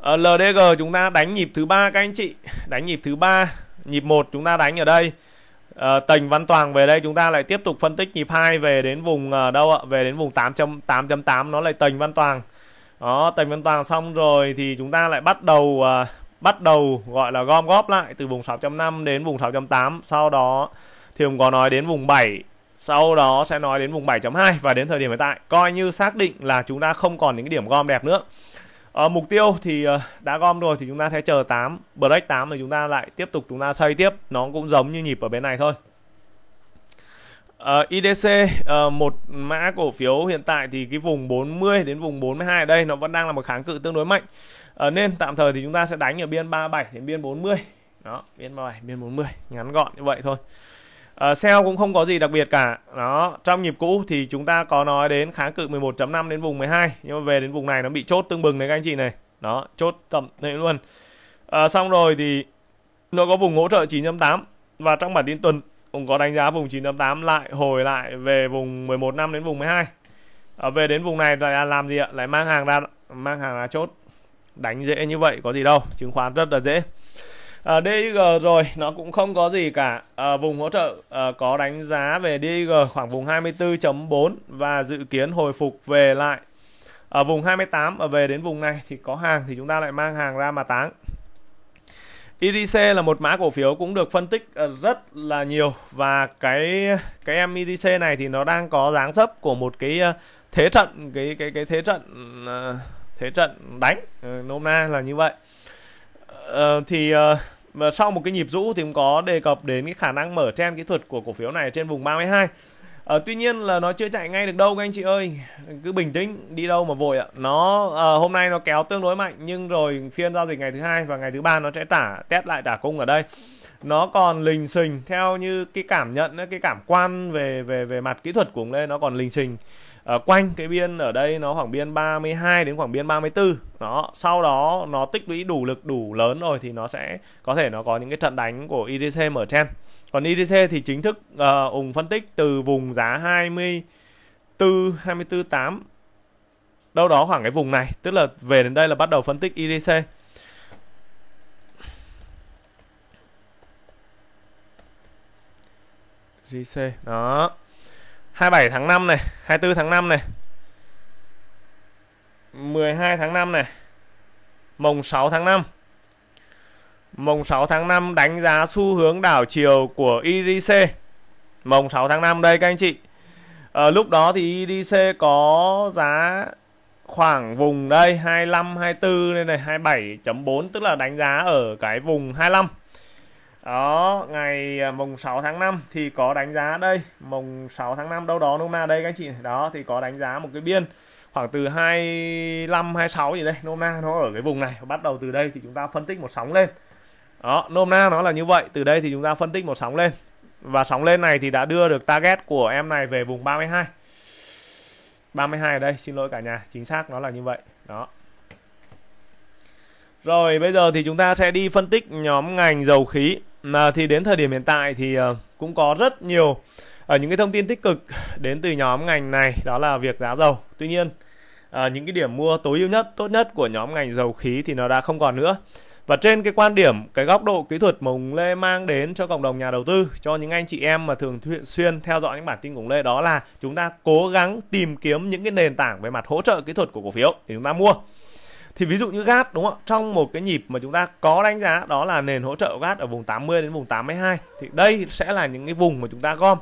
Speaker 1: à, LDG chúng ta đánh nhịp thứ ba các anh chị đánh nhịp thứ ba nhịp 1 chúng ta đánh ở đây à, Tành Văn Toàn về đây chúng ta lại tiếp tục phân tích nhịp 2 về đến vùng à, đâu ạ về đến vùng 8.8.8 nó lại Tành Văn Toàn đó Tành Văn Toàn xong rồi thì chúng ta lại bắt đầu à, bắt đầu gọi là gom góp lại từ vùng 6.5 đến vùng 6.8 sau đó thì cũng có nói đến vùng 7 sau đó sẽ nói đến vùng 7.2 và đến thời điểm hiện tại coi như xác định là chúng ta không còn những cái điểm gom đẹp nữa à, mục tiêu thì ờ, đã gom rồi thì chúng ta sẽ chờ 8 break 8 rồi chúng ta lại tiếp tục chúng ta xây tiếp nó cũng giống như nhịp ở bên này thôi Uh, ờ, IDC uh, một mã cổ phiếu hiện tại thì cái vùng 40 đến vùng 42 ở đây nó vẫn đang là một kháng cự tương đối mạnh uh, nên tạm thời thì chúng ta sẽ đánh ở biên 37 đến biên 40 đó biên 37 biên 40 ngắn gọn như vậy thôi Uh, ờ, sell cũng không có gì đặc biệt cả đó trong nhịp cũ thì chúng ta có nói đến kháng cự 11.5 đến vùng 12 nhưng mà về đến vùng này nó bị chốt tương bừng đấy các anh chị này đó chốt tầm thế luôn uh, xong rồi thì nó có vùng hỗ trợ 9.8 và trong bản tin tuần cũng có đánh giá vùng 9.8 lại hồi lại về vùng 11 năm đến vùng 12 uh, ờ, về đến vùng này là làm gì ạ lại mang hàng ra mang hàng ra chốt đánh dễ như vậy có gì đâu chứng khoán rất là dễ À, DIG rồi, nó cũng không có gì cả. À, vùng hỗ trợ à, có đánh giá về DIG khoảng vùng 24.4 và dự kiến hồi phục về lại ở à, vùng 28 ở à, về đến vùng này thì có hàng thì chúng ta lại mang hàng ra mà táng. IDC là một mã cổ phiếu cũng được phân tích à, rất là nhiều và cái cái em IDC này thì nó đang có dáng dấp của một cái thế trận cái cái cái thế trận thế trận đánh nôm na là như vậy Ờ, thì uh, sau một cái nhịp rũ thì cũng có đề cập đến cái khả năng mở chen kỹ thuật của cổ phiếu này trên vùng 32 Ờ, tuy nhiên là nó chưa chạy ngay được đâu các anh chị ơi cứ bình tĩnh đi đâu mà vội ạ nó à, hôm nay nó kéo tương đối mạnh nhưng rồi phiên giao dịch ngày thứ hai và ngày thứ ba nó sẽ tả test lại đả cung ở đây nó còn lình xình theo như cái cảm nhận cái cảm quan về về về mặt kỹ thuật của ông lê nó còn lình xình à, quanh cái biên ở đây nó khoảng biên 32 đến khoảng biên 34 đó sau đó nó tích lũy đủ lực đủ lớn rồi thì nó sẽ có thể nó có những cái trận đánh của IDC mở trên còn IDC thì chính thức uh, ờ, ủng phân tích từ vùng giá 24 24 8 đâu đó khoảng cái vùng này tức là về đến đây là bắt đầu phân tích IDC IDC đó 27 tháng 5 này 24 tháng 5 này 12 tháng 5 này mùng 6 tháng 5 mùng 6 tháng 5 đánh giá xu hướng đảo chiều của IDC e mùng 6 tháng 5 đây các anh chị à, lúc đó thì IDC e có giá khoảng vùng đây 25 24 đây này 27.4 tức là đánh giá ở cái vùng 25 đó ngày à, mùng 6 tháng 5 thì có đánh giá đây mùng 6 tháng 5 đâu đó nôm na đây các anh chị đó thì có đánh giá một cái biên khoảng từ 25 26 gì đây nôm na nó ở cái vùng này bắt đầu từ đây thì chúng ta phân tích một sóng lên đó nôm na nó là như vậy từ đây thì chúng ta phân tích một sóng lên và sóng lên này thì đã đưa được target của em này về vùng 32 32 ở đây xin lỗi cả nhà chính xác nó là như vậy đó rồi bây giờ thì chúng ta sẽ đi phân tích nhóm ngành dầu khí mà thì đến thời điểm hiện tại thì ờ, cũng có rất nhiều ở ờ, những cái thông tin tích cực đến từ nhóm ngành này đó là việc giá dầu tuy nhiên à, những cái điểm mua tối ưu nhất tốt nhất của nhóm ngành dầu khí thì nó đã không còn nữa và trên cái quan điểm cái góc độ kỹ thuật mùng Lê mang đến cho cộng đồng nhà đầu tư cho những anh chị em mà thường xuyên theo dõi những bản tin của Lê đó là chúng ta cố gắng tìm kiếm những cái nền tảng về mặt hỗ trợ kỹ thuật của cổ phiếu để chúng ta mua thì ví dụ như gas đúng không ạ trong một cái nhịp mà chúng ta có đánh giá đó là nền hỗ trợ gas ở vùng 80 đến vùng 82 thì đây sẽ là những cái vùng mà chúng ta gom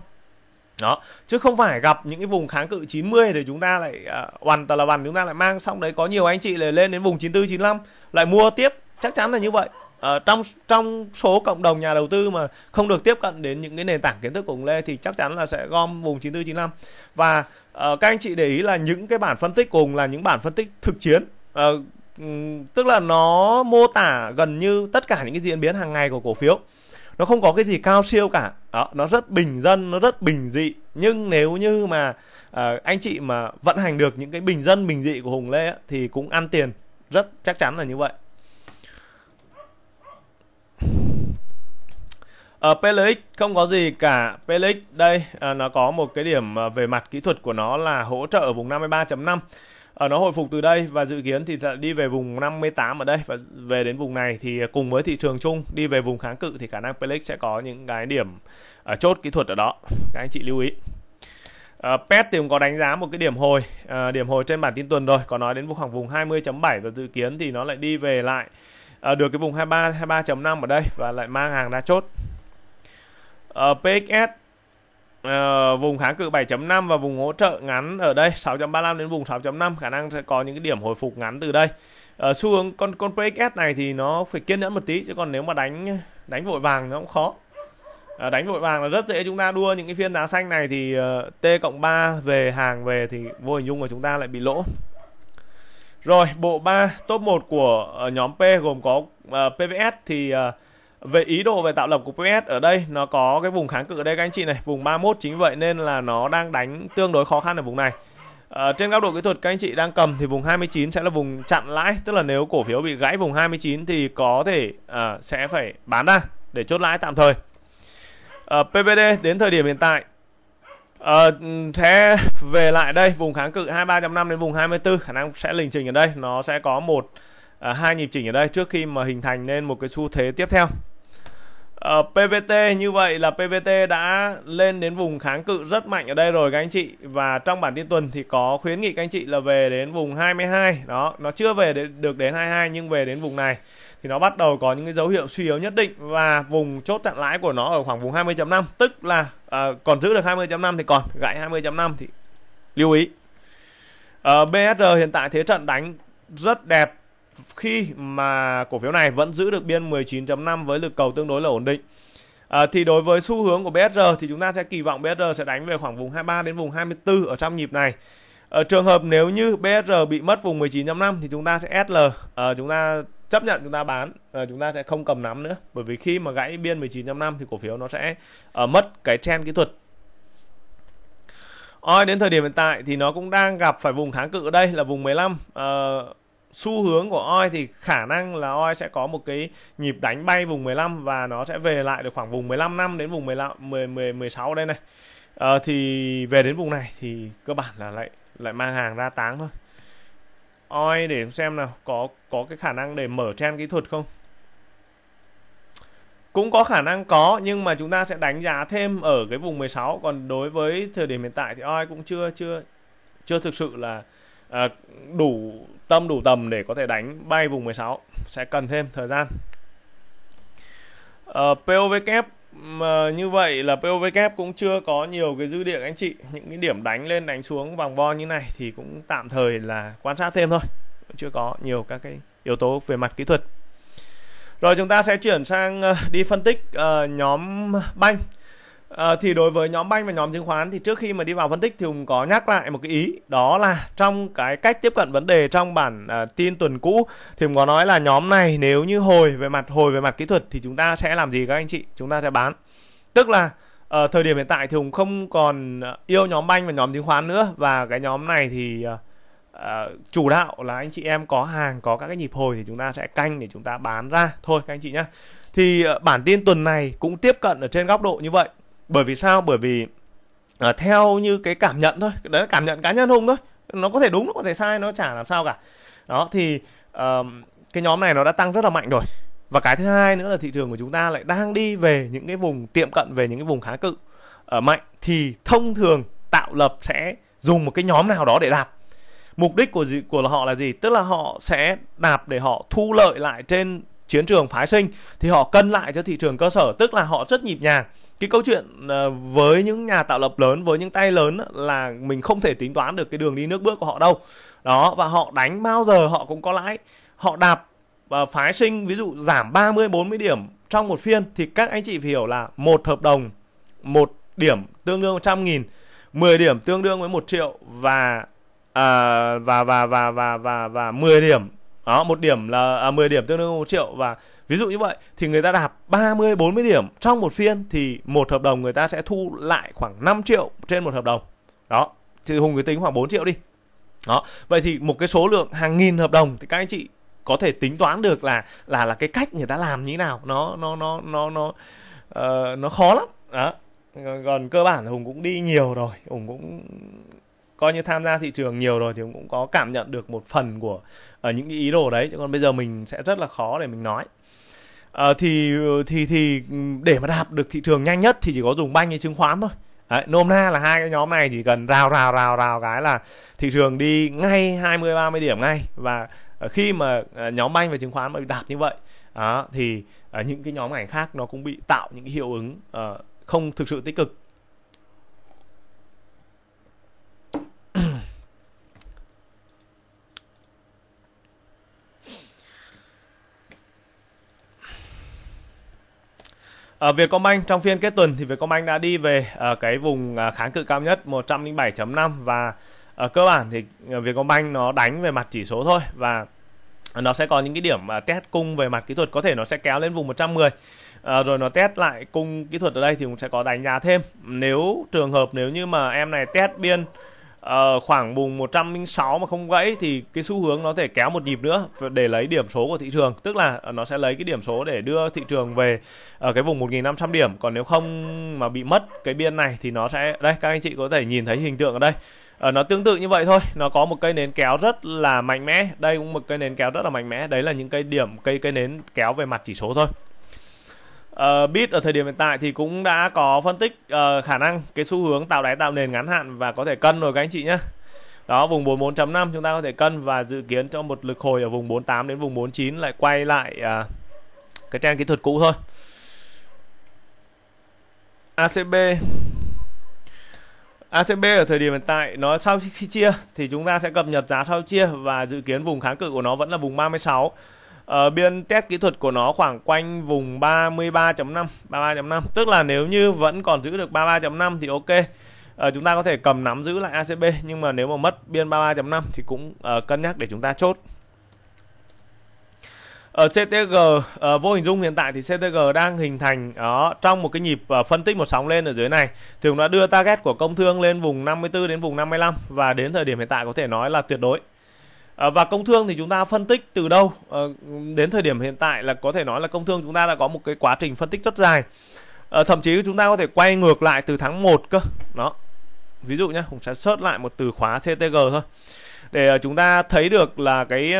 Speaker 1: đó chứ không phải gặp những cái vùng kháng cự 90 để chúng ta lại à, hoàn uh, toàn là bàn chúng ta lại mang xong đấy có nhiều anh chị lại lên đến vùng 94 95 lại mua tiếp chắc chắn là như vậy ở ờ, uh, trong trong số cộng đồng nhà đầu tư mà không được tiếp cận đến những cái nền tảng kiến thức của ông Lê thì chắc chắn là sẽ gom vùng 94 95 và uh, các anh chị để ý là những cái bản phân tích cùng là những bản phân tích thực chiến uh, Ừ, tức là nó mô tả gần như tất cả những cái diễn biến hàng ngày của cổ phiếu nó không có cái gì cao siêu cả đó, nó rất bình dân nó rất bình dị nhưng nếu như mà à, anh chị mà vận hành được những cái bình dân bình dị của hùng lê ấy, thì cũng ăn tiền rất chắc chắn là như vậy ở ờ, PLX không có gì cả PLX đây à, nó có một cái điểm à, về mặt kỹ thuật của nó là hỗ trợ ở vùng 53.5 ở ờ, nó hồi phục từ đây và dự kiến thì sẽ đi về vùng 58 ở đây và về đến vùng này thì cùng với thị trường chung đi về vùng kháng cự thì khả năng Pelix sẽ có những cái điểm ở ờ, chốt kỹ thuật ở đó các anh chị lưu ý Uh, PET thì cũng có đánh giá một cái điểm hồi uh, điểm hồi trên bản tin tuần rồi có nói đến khoảng vùng 20.7 và dự kiến thì nó lại đi về lại uh, được cái vùng 23 23.5 ở đây và lại mang hàng ra chốt uh, PXS Uh, vùng kháng cự 7.5 và vùng hỗ trợ ngắn ở đây 6.35 đến vùng 6.5 khả năng sẽ có những cái điểm hồi phục ngắn từ đây ở ờ, uh, xu hướng con con PXS này thì nó phải kiên nhẫn một tí chứ còn nếu mà đánh đánh vội vàng nó cũng khó uh, đánh vội vàng là rất dễ chúng ta đua những cái phiên giá xanh này thì uh, T cộng 3 về hàng về thì vô hình dung của chúng ta lại bị lỗ rồi bộ 3 top 1 của nhóm P gồm có uh, PVS thì uh, về ý đồ về tạo lập của PS ở đây nó có cái vùng kháng cự ở đây các anh chị này vùng 31 chính vậy nên là nó đang đánh tương đối khó khăn ở vùng này à, trên góc độ kỹ thuật các anh chị đang cầm thì vùng 29 sẽ là vùng chặn lãi tức là nếu cổ phiếu bị gãy vùng 29 thì có thể à, sẽ phải bán ra để chốt lãi tạm thời à, ờ, PVD đến thời điểm hiện tại à, sẽ về lại đây vùng kháng cự 23.5 đến vùng 24 khả năng sẽ lình trình ở đây nó sẽ có một à, hai nhịp chỉnh ở đây trước khi mà hình thành nên một cái xu thế tiếp theo Ờ, PVT như vậy là PVT đã lên đến vùng kháng cự rất mạnh ở đây rồi các anh chị và trong bản tin tuần thì có khuyến nghị các anh chị là về đến vùng 22 đó nó chưa về đến, được đến 22 nhưng về đến vùng này thì nó bắt đầu có những cái dấu hiệu suy yếu nhất định và vùng chốt chặn lãi của nó ở khoảng vùng 20.5 tức là uh, còn giữ được 20.5 thì còn gãy 20.5 thì lưu ý uh, ờ, BSR hiện tại thế trận đánh rất đẹp khi mà cổ phiếu này vẫn giữ được biên 19.5 với lực cầu tương đối là ổn định. À, thì đối với xu hướng của BSR thì chúng ta sẽ kỳ vọng BSR sẽ đánh về khoảng vùng 23 đến vùng 24 ở trong nhịp này. Ở trường hợp nếu như BSR bị mất vùng 19.5 thì chúng ta sẽ SL, à, chúng ta chấp nhận chúng ta bán, à, chúng ta sẽ không cầm nắm nữa. Bởi vì khi mà gãy biên 19.5 thì cổ phiếu nó sẽ à, mất cái trend kỹ thuật Ôi đến thời điểm hiện tại thì nó cũng đang gặp phải vùng kháng cự ở đây là vùng 15 uh, xu hướng của oi thì khả năng là oi sẽ có một cái nhịp đánh bay vùng 15 và nó sẽ về lại được khoảng vùng 15 năm đến vùng 15 10, 10 16 đây này à, thì về đến vùng này thì cơ bản là lại lại mang hàng ra táng thôi oi để xem nào có có cái khả năng để mở trend kỹ thuật không cũng có khả năng có nhưng mà chúng ta sẽ đánh giá thêm ở cái vùng 16 còn đối với thời điểm hiện tại thì oi cũng chưa chưa chưa thực sự là uh, đủ tâm đủ tầm để có thể đánh bay vùng 16 sẽ cần thêm thời gian uh, ờ, POV kép e mà như vậy là POV kép e cũng chưa có nhiều cái dư địa anh chị những cái điểm đánh lên đánh xuống vòng vo như này thì cũng tạm thời là quan sát thêm thôi chưa có nhiều các cái yếu tố về mặt kỹ thuật rồi chúng ta sẽ chuyển sang ờ, đi phân tích uh, nhóm banh À, thì đối với nhóm banh và nhóm chứng khoán thì trước khi mà đi vào phân tích thì Hùng có nhắc lại một cái ý đó là trong cái cách tiếp cận vấn đề trong bản à, tin tuần cũ thì Hùng có nói là nhóm này nếu như hồi về mặt hồi về mặt kỹ thuật thì chúng ta sẽ làm gì các anh chị chúng ta sẽ bán tức là à, thời điểm hiện tại thì Hùng không còn yêu nhóm banh và nhóm chứng khoán nữa và cái nhóm này thì à, chủ đạo là anh chị em có hàng có các cái nhịp hồi thì chúng ta sẽ canh để chúng ta bán ra thôi các anh chị nhé thì bản tin tuần này cũng tiếp cận ở trên góc độ như vậy bởi vì sao bởi vì à, theo như cái cảm nhận thôi đấy là cảm nhận cá nhân hùng thôi nó có thể đúng nó có thể sai nó chả làm sao cả đó thì uh, cái nhóm này nó đã tăng rất là mạnh rồi và cái thứ hai nữa là thị trường của chúng ta lại đang đi về những cái vùng tiệm cận về những cái vùng kháng cự ở ờ, mạnh thì thông thường tạo lập sẽ dùng một cái nhóm nào đó để đạp mục đích của của họ là gì tức là họ sẽ đạp để họ thu lợi lại trên chiến trường phái sinh thì họ cân lại cho thị trường cơ sở tức là họ rất nhịp nhàng cái câu chuyện ờ, với những nhà tạo lập lớn với những tay lớn là mình không thể tính toán được cái đường đi nước bước của họ đâu đó và họ đánh bao giờ họ cũng có lãi họ đạp và ờ, phái sinh ví dụ giảm 30 40 điểm trong một phiên thì các anh chị phải hiểu là một hợp đồng một điểm tương đương 100 nghìn 10 điểm tương đương với 1 triệu và à, và và và và và và 10 điểm đó một điểm là à, 10 điểm tương đương 1 triệu và ví dụ như vậy thì người ta đạp 30 40 điểm trong một phiên thì một hợp đồng người ta sẽ thu lại khoảng 5 triệu trên một hợp đồng đó thì hùng cứ tính khoảng 4 triệu đi đó vậy thì một cái số lượng hàng nghìn hợp đồng thì các anh chị có thể tính toán được là là là cái cách người ta làm như thế nào nó nó nó nó nó uh, nó khó lắm đó còn cơ bản là hùng cũng đi nhiều rồi hùng cũng coi như tham gia thị trường nhiều rồi thì cũng có cảm nhận được một phần của ở ờ, những cái ý đồ đấy chứ còn bây giờ mình sẽ rất là khó để mình nói à, thì thì thì để mà đạp được thị trường nhanh nhất thì chỉ có dùng banh hay chứng khoán thôi Đấy, nôm na là hai cái nhóm này chỉ cần rào rào rào rào cái là thị trường đi ngay 20 30 điểm ngay và ờ, khi mà ờ, nhóm banh và chứng khoán mà bị đạp như vậy đó, thì những cái nhóm ngành khác nó cũng bị tạo những cái hiệu ứng không thực sự tích cực Ở ờ, Vietcombank trong phiên kết tuần thì Vietcombank đã đi về ở ờ, cái vùng ờ, kháng cự cao nhất 107.5 và ở cơ bản thì Vietcombank nó đánh về mặt chỉ số thôi và nó sẽ có những cái điểm test cung về mặt kỹ thuật có thể nó sẽ kéo lên vùng 110 à, rồi nó test lại cung kỹ thuật ở đây thì cũng sẽ có đánh giá thêm nếu trường hợp nếu như mà em này test biên uh, khoảng vùng 106 mà không gãy thì cái xu hướng nó thể kéo một nhịp nữa để lấy điểm số của thị trường tức là ờ, nó sẽ lấy cái điểm số để đưa thị trường về ở ờ, cái vùng 1.500 điểm còn nếu không mà bị mất cái biên này thì nó sẽ đây các anh chị có thể nhìn thấy hình tượng ở đây Ờ, nó tương tự như vậy thôi nó có một cây nến kéo rất là mạnh mẽ đây cũng một cây nến kéo rất là mạnh mẽ đấy là những cây điểm cây cây nến kéo về mặt chỉ số thôi uh, ờ, Bit ở thời điểm hiện tại thì cũng đã có phân tích uh, khả năng cái xu hướng tạo đáy tạo nền ngắn hạn và có thể cân rồi các anh chị nhé đó vùng 44.5 chúng ta có thể cân và dự kiến cho một lực hồi ở vùng 48 đến vùng 49 lại quay lại uh, cái trang kỹ thuật cũ thôi ACB ACB ở thời điểm hiện tại nó sau khi chia thì chúng ta sẽ cập nhật giá sau chia và dự kiến vùng kháng cự của nó vẫn là vùng 36 ở ờ, biên test kỹ thuật của nó khoảng quanh vùng 33.5 33.5 tức là nếu như vẫn còn giữ được 33.5 thì ok uh, chúng ta có thể cầm nắm giữ lại ACB nhưng mà nếu mà mất biên 33.5 thì cũng uh, cân nhắc để chúng ta chốt ở CTG uh, vô hình dung hiện tại thì CTG đang hình thành đó trong một cái nhịp uh, phân tích một sóng lên ở dưới này thì cũng đã đưa target của công thương lên vùng 54 đến vùng 55 và đến thời điểm hiện tại có thể nói là tuyệt đối Ờ, và công thương thì chúng ta phân tích từ đâu à, đến thời điểm hiện tại là có thể nói là công thương chúng ta đã có một cái quá trình phân tích rất dài. À, thậm chí chúng ta có thể quay ngược lại từ tháng 1 cơ. Đó. Ví dụ nhé, cũng sẽ search lại một từ khóa CTG thôi. Để chúng ta thấy được là cái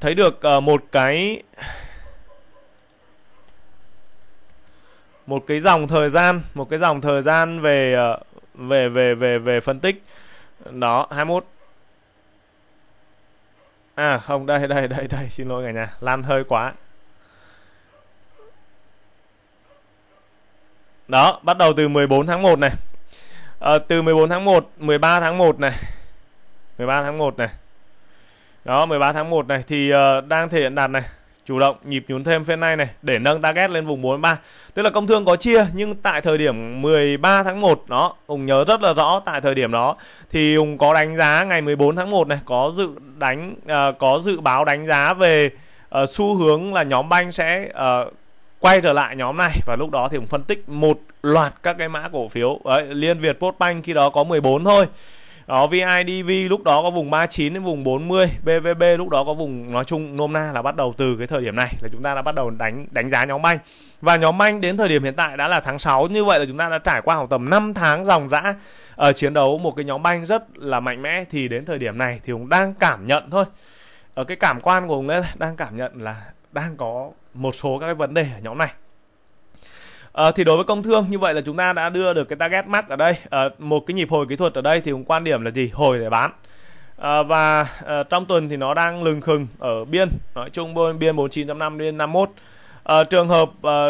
Speaker 1: thấy được một cái một cái dòng thời gian, một cái dòng thời gian về về về về về phân tích đó, 21. À không, đây đây đây đây, [laughs] xin lỗi cả nhà, lan hơi quá. Đó, bắt đầu từ 14 tháng 1 này. À, từ 14 tháng 1, 13 tháng 1 này. 13 tháng 1 này. Đó, 13 tháng 1 này thì uh, đang thể hiện đạt này chủ động nhịp nhún thêm phiên nay này để nâng target lên vùng 43. Tức là công thương có chia nhưng tại thời điểm 13 tháng 1 đó, Hùng nhớ rất là rõ tại thời điểm đó thì Hùng có đánh giá ngày 14 tháng 1 này có dự đánh uh, có dự báo đánh giá về uh, xu hướng là nhóm banh sẽ uh, quay trở lại nhóm này và lúc đó thì Hùng phân tích một loạt các cái mã cổ phiếu. Đấy, Liên Việt Postbank khi đó có 14 thôi đó VIDV lúc đó có vùng 39 đến vùng 40 BVB lúc đó có vùng nói chung nôm na là bắt đầu từ cái thời điểm này là chúng ta đã bắt đầu đánh đánh giá nhóm banh và nhóm banh đến thời điểm hiện tại đã là tháng 6 như vậy là chúng ta đã trải qua khoảng tầm 5 tháng dòng dã ở ờ, chiến đấu một cái nhóm banh rất là mạnh mẽ thì đến thời điểm này thì cũng đang cảm nhận thôi ở ờ, cái cảm quan của hùng đấy đang cảm nhận là đang có một số các cái vấn đề ở nhóm này À, thì đối với công thương như vậy là chúng ta đã đưa được cái target mark ở đây à, một cái nhịp hồi kỹ thuật ở đây thì cũng quan điểm là gì hồi để bán à, và à, trong tuần thì nó đang lừng khừng ở biên nói chung biên 49.5 đến 51 à, trường hợp à,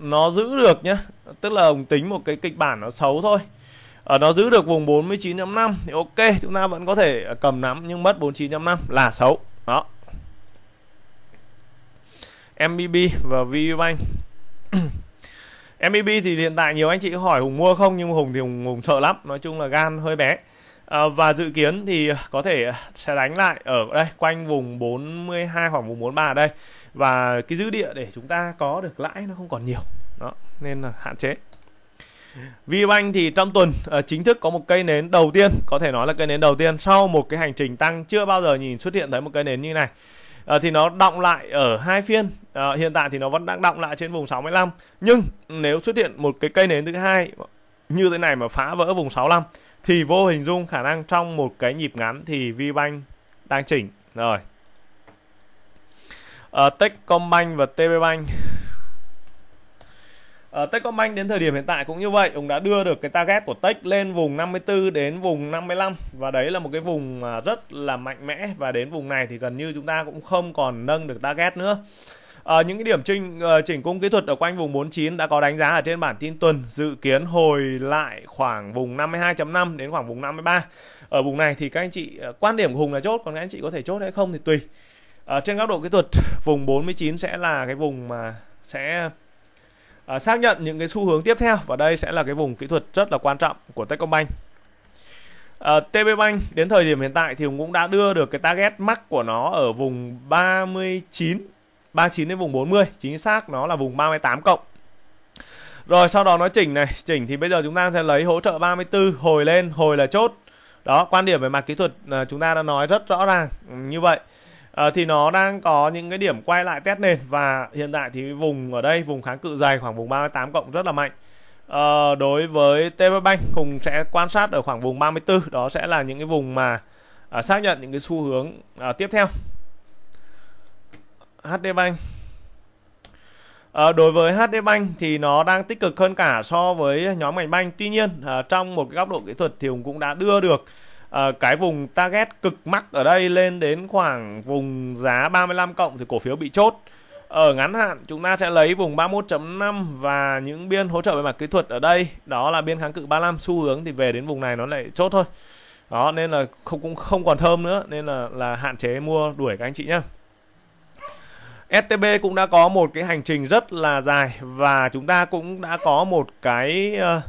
Speaker 1: nó giữ được nhé tức là ông tính một cái kịch bản nó xấu thôi à, nó giữ được vùng 49.5 thì ok chúng ta vẫn có thể cầm nắm nhưng mất 49.5 là xấu đó MBB và VBank [clears throat] MEB thì hiện tại nhiều anh chị hỏi Hùng mua không nhưng Hùng thì Hùng, Hùng sợ lắm nói chung là gan hơi bé à, và dự kiến thì có thể sẽ đánh lại ở đây quanh vùng 42 khoảng vùng 43 ở đây và cái dư địa để chúng ta có được lãi nó không còn nhiều đó nên là hạn chế VBank thì trong tuần à, chính thức có một cây nến đầu tiên có thể nói là cây nến đầu tiên sau một cái hành trình tăng chưa bao giờ nhìn xuất hiện thấy một cây nến như này à, thì nó động lại ở hai phiên à, hiện tại thì nó vẫn đang động lại trên vùng 65 nhưng nếu xuất hiện một cái cây nến thứ hai như thế này mà phá vỡ vùng 65 thì vô hình dung khả năng trong một cái nhịp ngắn thì VBank đang chỉnh rồi à, Techcombank và TPBank Ờ, uh, Techcombank đến thời điểm hiện tại cũng như vậy, ông đã đưa được cái target của Tech lên vùng 54 đến vùng 55 và đấy là một cái vùng à, rất là mạnh mẽ và đến vùng này thì gần như chúng ta cũng không còn nâng được target nữa. À, những cái điểm chỉnh ờ, chỉnh cung kỹ thuật ở quanh vùng 49 đã có đánh giá ở trên bản tin tuần dự kiến hồi lại khoảng vùng 52.5 đến khoảng vùng 53. Ở vùng này thì các anh chị quan điểm của Hùng là chốt còn các anh chị có thể chốt hay không thì tùy. À, trên góc độ kỹ thuật vùng 49 sẽ là cái vùng mà sẽ à, xác nhận những cái xu hướng tiếp theo và đây sẽ là cái vùng kỹ thuật rất là quan trọng của Techcombank à, TPBank đến thời điểm hiện tại thì cũng đã đưa được cái target max của nó ở vùng 39 39 đến vùng 40 chính xác nó là vùng 38 cộng rồi sau đó nó chỉnh này chỉnh thì bây giờ chúng ta sẽ lấy hỗ trợ 34 hồi lên hồi là chốt đó quan điểm về mặt kỹ thuật à, chúng ta đã nói rất rõ ràng ừ, như vậy à, thì nó đang có những cái điểm quay lại test nền và hiện tại thì vùng ở đây vùng kháng cự dày khoảng vùng 38 cộng rất là mạnh à, đối với TP Bank Hùng sẽ quan sát ở khoảng vùng 34 đó sẽ là những cái vùng mà à, xác nhận những cái xu hướng à, tiếp theo HD Bank À, đối với HD Bank thì nó đang tích cực hơn cả so với nhóm ngành banh. Tuy nhiên à, trong một cái góc độ kỹ thuật thì Hùng cũng đã đưa được à, cái vùng target cực mắc ở đây lên đến khoảng vùng giá 35 cộng thì cổ phiếu bị chốt ở ngắn hạn chúng ta sẽ lấy vùng 31.5 và những biên hỗ trợ về mặt kỹ thuật ở đây đó là biên kháng cự 35 xu hướng thì về đến vùng này nó lại chốt thôi đó nên là không cũng không còn thơm nữa nên là là hạn chế mua đuổi các anh chị nhé STB cũng đã có một cái hành trình rất là dài và chúng ta cũng đã có một cái uh,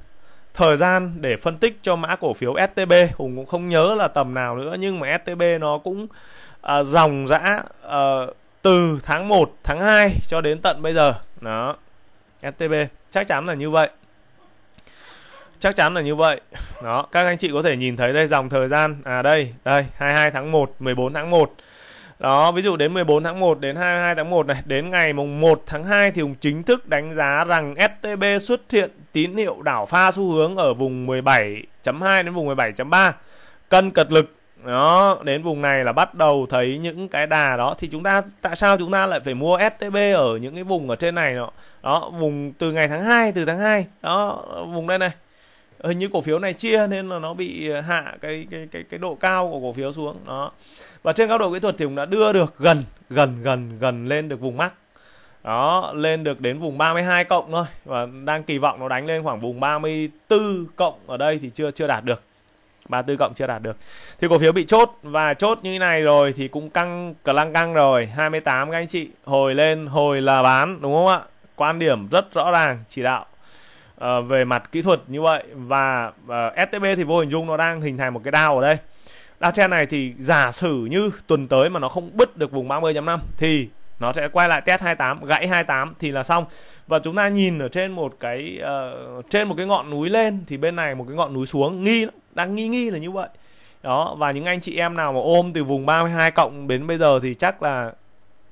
Speaker 1: thời gian để phân tích cho mã cổ phiếu STB Hùng cũng không nhớ là tầm nào nữa nhưng mà STB nó cũng à, dòng dã à, từ tháng 1, tháng 2 cho đến tận bây giờ đó STB chắc chắn là như vậy chắc chắn là như vậy đó các anh chị có thể nhìn thấy đây dòng thời gian à đây đây 22 tháng 1 14 tháng 1 đó ví dụ đến 14 tháng 1 đến 22 tháng 1 này đến ngày mùng 1 tháng 2 thì Hùng chính thức đánh giá rằng STB xuất hiện tín hiệu đảo pha xu hướng ở vùng 17.2 đến vùng 17.3 cân cật lực đó đến vùng này là bắt đầu thấy những cái đà đó thì chúng ta tại sao chúng ta lại phải mua STB ở những cái vùng ở trên này đó, đó vùng từ ngày tháng 2 từ tháng 2 đó vùng đây này Ờ, hình như cổ phiếu này chia nên là nó bị ờ, hạ cái cái cái cái độ cao của cổ phiếu xuống đó và trên góc độ kỹ thuật thì cũng đã đưa được gần gần gần gần lên được vùng mắc đó lên được đến vùng 32 cộng thôi và đang kỳ vọng nó đánh lên khoảng vùng 34 cộng ở đây thì chưa chưa đạt được 34 cộng chưa đạt được thì cổ phiếu bị chốt và chốt như thế này rồi thì cũng căng cờ lăng căng rồi 28 các anh chị hồi lên hồi là bán đúng không ạ quan điểm rất rõ ràng chỉ đạo Ờ, về mặt kỹ thuật như vậy và uh, ờ, STB thì vô hình dung nó đang hình thành một cái đao ở đây đao tre này thì giả sử như tuần tới mà nó không bứt được vùng 30.5 thì nó sẽ quay lại test 28 gãy 28 thì là xong và chúng ta nhìn ở trên một cái uh, trên một cái ngọn núi lên thì bên này một cái ngọn núi xuống nghi đang nghi nghi là như vậy đó và những anh chị em nào mà ôm từ vùng 32 cộng đến bây giờ thì chắc là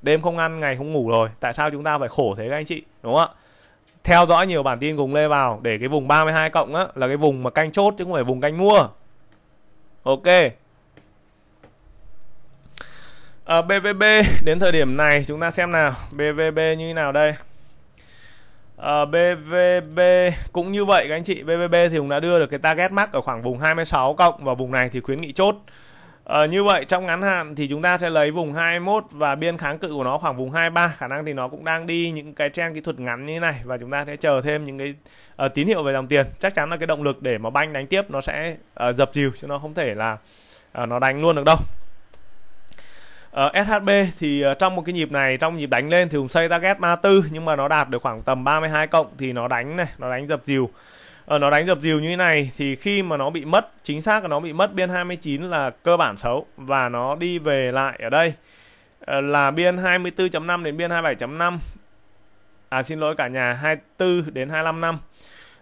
Speaker 1: đêm không ăn ngày không ngủ rồi tại sao chúng ta phải khổ thế các anh chị đúng không ạ theo dõi nhiều bản tin cùng Lê vào để cái vùng 32 cộng á là cái vùng mà canh chốt chứ không phải vùng canh mua. Ok. À, BVB đến thời điểm này chúng ta xem nào, BVB như thế nào đây? À, BVB cũng như vậy các anh chị, BVB thì cũng đã đưa được cái target mắc ở khoảng vùng 26 cộng và vùng này thì khuyến nghị chốt. Ờ, như vậy trong ngắn hạn thì chúng ta sẽ lấy vùng 21 và biên kháng cự của nó khoảng vùng 23 khả năng thì nó cũng đang đi những cái trang kỹ thuật ngắn như thế này và chúng ta sẽ chờ thêm những cái uh, tín hiệu về dòng tiền chắc chắn là cái động lực để mà banh đánh tiếp nó sẽ uh, dập dìu chứ nó không thể là uh, nó đánh luôn được đâu uh, SHB thì uh, trong một cái nhịp này trong nhịp đánh lên thì cũng xây target 34 nhưng mà nó đạt được khoảng tầm 32 cộng thì nó đánh này nó đánh dập dìu ở ờ, nó đánh dập dìu như thế này thì khi mà nó bị mất chính xác là nó bị mất biên 29 là cơ bản xấu và nó đi về lại ở đây ờ, là biên 24.5 đến biên 27.5 à xin lỗi cả nhà 24 đến 25 năm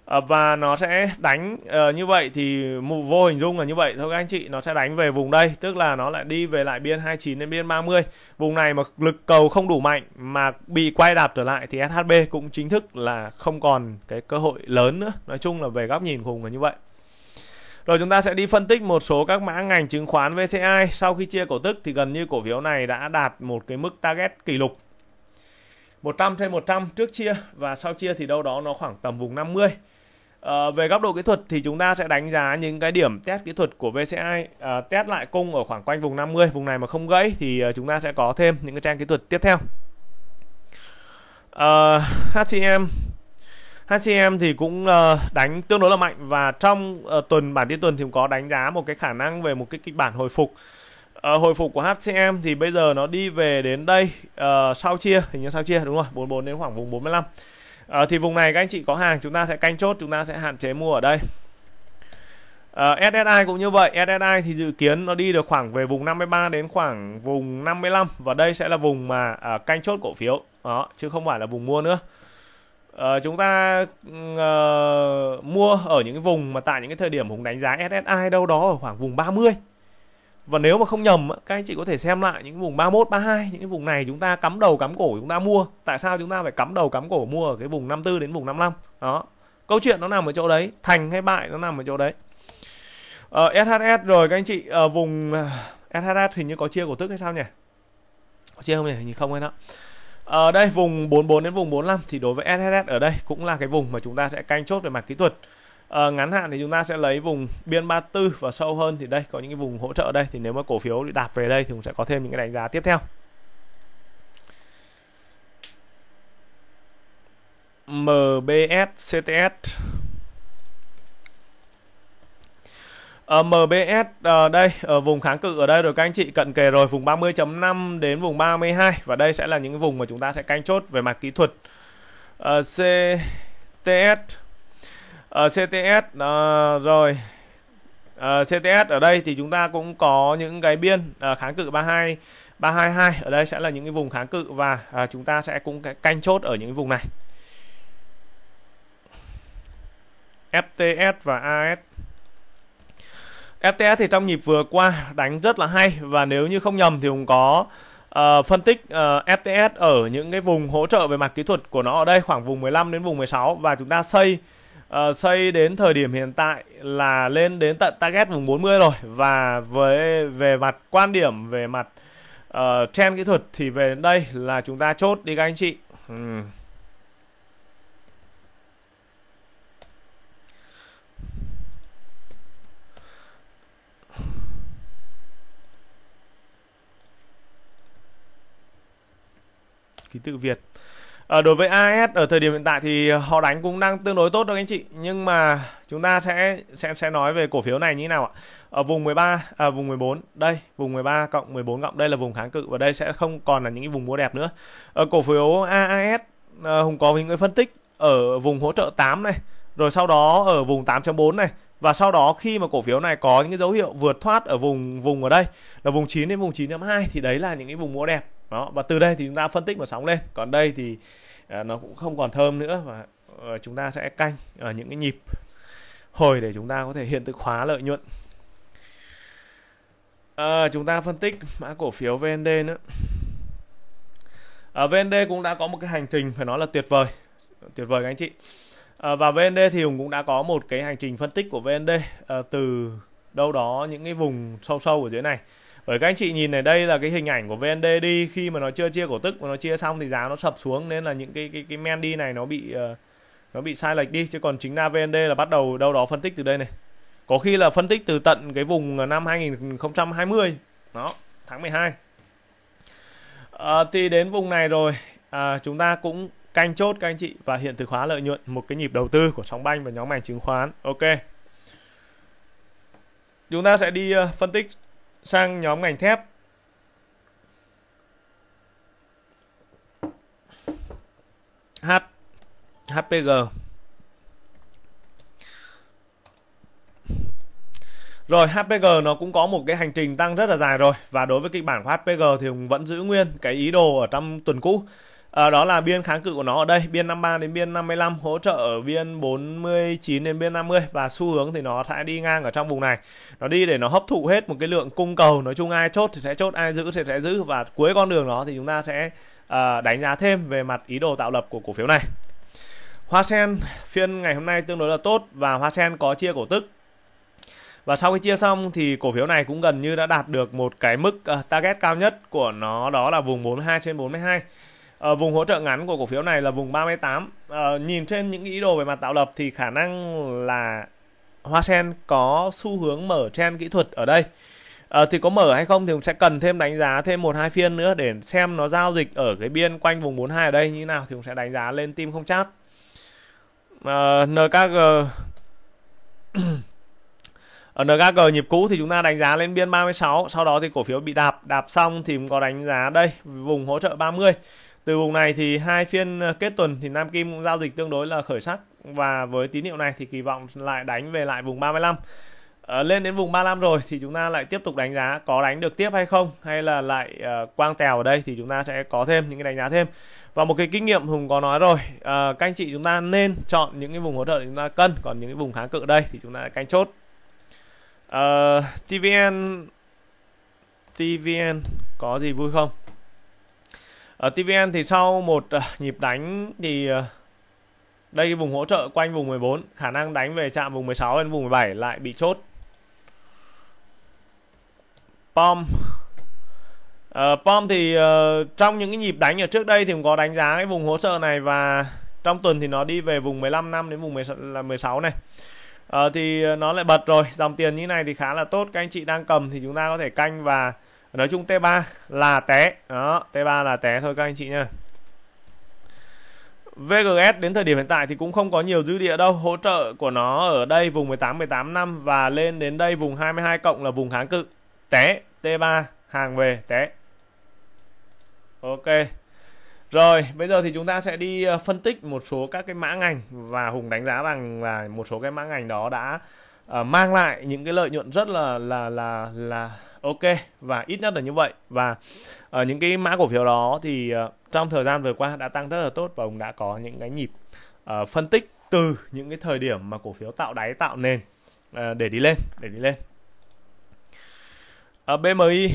Speaker 1: Ờ, và nó sẽ đánh uh, như vậy thì vô hình dung là như vậy thôi các anh chị nó sẽ đánh về vùng đây tức là nó lại đi về lại biên 29 đến biên 30 vùng này mà lực cầu không đủ mạnh mà bị quay đạp trở lại thì SHB cũng chính thức là không còn cái cơ hội lớn nữa nói chung là về góc nhìn khủng là như vậy rồi chúng ta sẽ đi phân tích một số các mã ngành chứng khoán VCI sau khi chia cổ tức thì gần như cổ phiếu này đã đạt một cái mức target kỷ lục 100 trên 100 trước chia và sau chia thì đâu đó nó khoảng tầm vùng 50 Ờ, về góc độ kỹ thuật thì chúng ta sẽ đánh giá những cái điểm test kỹ thuật của VCI à, ờ, test lại cung ở khoảng quanh vùng 50 vùng này mà không gãy thì ờ, chúng ta sẽ có thêm những cái trang kỹ thuật tiếp theo à, HCM HCM thì cũng đánh tương đối là mạnh và trong tuần bản tin tuần thì cũng có đánh giá một cái khả năng về một cái kịch bản hồi phục hồi phục của HCM thì bây giờ nó đi về đến đây uh, sau chia hình như sau chia đúng rồi 44 đến khoảng vùng 45 à, thì vùng này các anh chị có hàng chúng ta sẽ canh chốt chúng ta sẽ hạn chế mua ở đây Uh, ờ, SSI cũng như vậy, SSI thì dự kiến nó đi được khoảng về vùng 53 đến khoảng vùng 55 và đây sẽ là vùng mà uh, canh chốt cổ phiếu. Đó, chứ không phải là vùng mua nữa. Uh, chúng ta uh, mua ở những cái vùng mà tại những cái thời điểm hùng đánh giá SSI đâu đó ở khoảng vùng 30 và nếu mà không nhầm các anh chị có thể xem lại những vùng 31, 32 những cái vùng này chúng ta cắm đầu cắm cổ chúng ta mua tại sao chúng ta phải cắm đầu cắm cổ mua ở cái vùng 54 đến vùng 55 đó câu chuyện nó nằm ở chỗ đấy thành hay bại nó nằm ở chỗ đấy ờ, uh, SHS rồi các anh chị ở ờ, uh, vùng uh, ờ, SHS hình như có chia cổ tức hay sao nhỉ có chia không nhỉ hình như không hay đó ở ờ, đây vùng 44 đến vùng 45 thì đối với SHS ở đây cũng là cái vùng mà chúng ta sẽ canh chốt về mặt kỹ thuật à, ngắn hạn thì chúng ta sẽ lấy vùng biên 34 và sâu hơn thì đây có những cái vùng hỗ trợ đây thì nếu mà cổ phiếu bị đạp về đây thì cũng sẽ có thêm những cái đánh giá tiếp theo MBS CTS ở ờ, MBS ở ờ, đây ở vùng kháng cự ở đây rồi các anh chị cận kề rồi vùng 30.5 đến vùng 32 và đây sẽ là những vùng mà chúng ta sẽ canh chốt về mặt kỹ thuật ở CTS uh, ờ, CTS uh, ờ, rồi uh, ờ, CTS ở đây thì chúng ta cũng có những cái biên uh, kháng cự 32 322 ở đây sẽ là những cái vùng kháng cự và uh, chúng ta sẽ cũng canh chốt ở những cái vùng này FTS và AS FTS thì trong nhịp vừa qua đánh rất là hay và nếu như không nhầm thì cũng có uh, phân tích uh, FTS ở những cái vùng hỗ trợ về mặt kỹ thuật của nó ở đây khoảng vùng 15 đến vùng 16 và chúng ta xây uh, ờ, xây đến thời điểm hiện tại là lên đến tận target vùng 40 rồi và với về mặt quan điểm về mặt uh, trend kỹ thuật thì về đến đây là chúng ta chốt đi các anh chị uhm. ký tự Việt ở ờ, đối với AS ở thời điểm hiện tại thì họ đánh cũng đang tương đối tốt đó anh chị nhưng mà chúng ta sẽ sẽ sẽ nói về cổ phiếu này như thế nào ạ ở vùng 13 à, vùng 14 đây vùng 13 cộng 14 cộng đây là vùng kháng cự và đây sẽ không còn là những cái vùng mua đẹp nữa ở ờ, cổ phiếu AAS à, ờ, Hùng có những cái phân tích ở vùng hỗ trợ 8 này rồi sau đó ở vùng 8.4 này và sau đó khi mà cổ phiếu này có những cái dấu hiệu vượt thoát ở vùng vùng ở đây là vùng 9 đến vùng 9.2 thì đấy là những cái vùng mua đẹp đó và từ đây thì chúng ta phân tích một sóng lên còn đây thì à, nó cũng không còn thơm nữa và ờ, chúng ta sẽ canh ở những cái nhịp hồi để chúng ta có thể hiện thực hóa lợi nhuận à, chúng ta phân tích mã cổ phiếu VND nữa à, ờ, VND cũng đã có một cái hành trình phải nói là tuyệt vời tuyệt vời các anh chị à, và VND thì Hùng cũng đã có một cái hành trình phân tích của VND à, từ đâu đó những cái vùng sâu sâu ở dưới này bởi các anh chị nhìn này đây là cái hình ảnh của VND đi khi mà nó chưa chia cổ tức và nó chia xong thì giá nó sập xuống nên là những cái cái cái men đi này nó bị ờ, nó bị sai lệch đi chứ còn chính ra VND là bắt đầu đâu đó phân tích từ đây này có khi là phân tích từ tận cái vùng năm 2020 đó tháng 12 à, ờ, thì đến vùng này rồi à, chúng ta cũng canh chốt các anh chị và hiện thực hóa lợi nhuận một cái nhịp đầu tư của sóng banh và nhóm ngành chứng khoán ok chúng ta sẽ đi uh, phân tích sang nhóm ngành thép H HPG Rồi HPG nó cũng có một cái hành trình tăng rất là dài rồi Và đối với kịch bản của HPG thì vẫn giữ nguyên cái ý đồ ở trong tuần cũ à, đó là biên kháng cự của nó ở đây biên 53 đến biên 55 hỗ trợ ở biên 49 đến biên 50 và xu hướng thì nó sẽ đi ngang ở trong vùng này nó đi để nó hấp thụ hết một cái lượng cung cầu nói chung ai chốt thì sẽ chốt ai giữ thì sẽ giữ và cuối con đường đó thì chúng ta sẽ à, đánh giá thêm về mặt ý đồ tạo lập của cổ phiếu này Hoa sen phiên ngày hôm nay tương đối là tốt và Hoa sen có chia cổ tức và sau khi chia xong thì cổ phiếu này cũng gần như đã đạt được một cái mức uh, target cao nhất của nó đó là vùng 42 trên 42 à, vùng hỗ trợ ngắn của cổ phiếu này là vùng 38 à, ờ, nhìn trên những ý đồ về mặt tạo lập thì khả năng là hoa sen có xu hướng mở trend kỹ thuật ở đây à, thì có mở hay không thì cũng sẽ cần thêm đánh giá thêm một hai phiên nữa để xem nó giao dịch ở cái biên quanh vùng 42 ở đây như nào thì cũng sẽ đánh giá lên tim không chat à, NKG ở [coughs] NKG nhịp cũ thì chúng ta đánh giá lên biên 36 sau đó thì cổ phiếu bị đạp đạp xong thì có đánh giá đây vùng hỗ trợ 30 từ vùng này thì hai phiên ờ, kết tuần thì Nam Kim giao dịch tương đối là khởi sắc và với tín hiệu này thì kỳ vọng lại đánh về lại vùng 35 ở ờ, lên đến vùng 35 rồi thì chúng ta lại tiếp tục đánh giá có đánh được tiếp hay không hay là lại uh, quang tèo ở đây thì chúng ta sẽ có thêm những cái đánh giá thêm và một cái kinh nghiệm hùng có nói rồi uh, các anh chị chúng ta nên chọn những cái vùng hỗ trợ chúng ta cân còn những cái vùng kháng cự ở đây thì chúng ta canh chốt uh, tvn tvn có gì vui không ở TVN thì sau một ờ, nhịp đánh thì ờ, đây vùng hỗ trợ quanh vùng 14 khả năng đánh về chạm vùng 16 đến vùng 17 lại bị chốt Pom uh, Pom thì uh, trong những cái nhịp đánh ở trước đây thì cũng có đánh giá cái vùng hỗ trợ này và trong tuần thì nó đi về vùng 15 năm đến vùng 16 này uh, thì nó lại bật rồi dòng tiền như này thì khá là tốt các anh chị đang cầm thì chúng ta có thể canh và nói chung T3 là té đó T3 là té thôi các anh chị nha VGS đến thời điểm hiện tại thì cũng không có nhiều dư địa đâu hỗ trợ của nó ở đây vùng 18 18 năm và lên đến đây vùng 22 cộng là vùng kháng cự té T3 hàng về té Ok rồi, bây giờ thì chúng ta sẽ đi ờ, phân tích một số các cái mã ngành và Hùng đánh giá rằng là một số cái mã ngành đó đã uh, mang lại những cái lợi nhuận rất là là là là ok và ít nhất là như vậy và uh, những cái mã cổ phiếu đó thì uh, trong thời gian vừa qua đã tăng rất là tốt và ông đã có những cái nhịp uh, phân tích từ những cái thời điểm mà cổ phiếu tạo đáy tạo nền uh, để đi lên để đi lên uh, BMI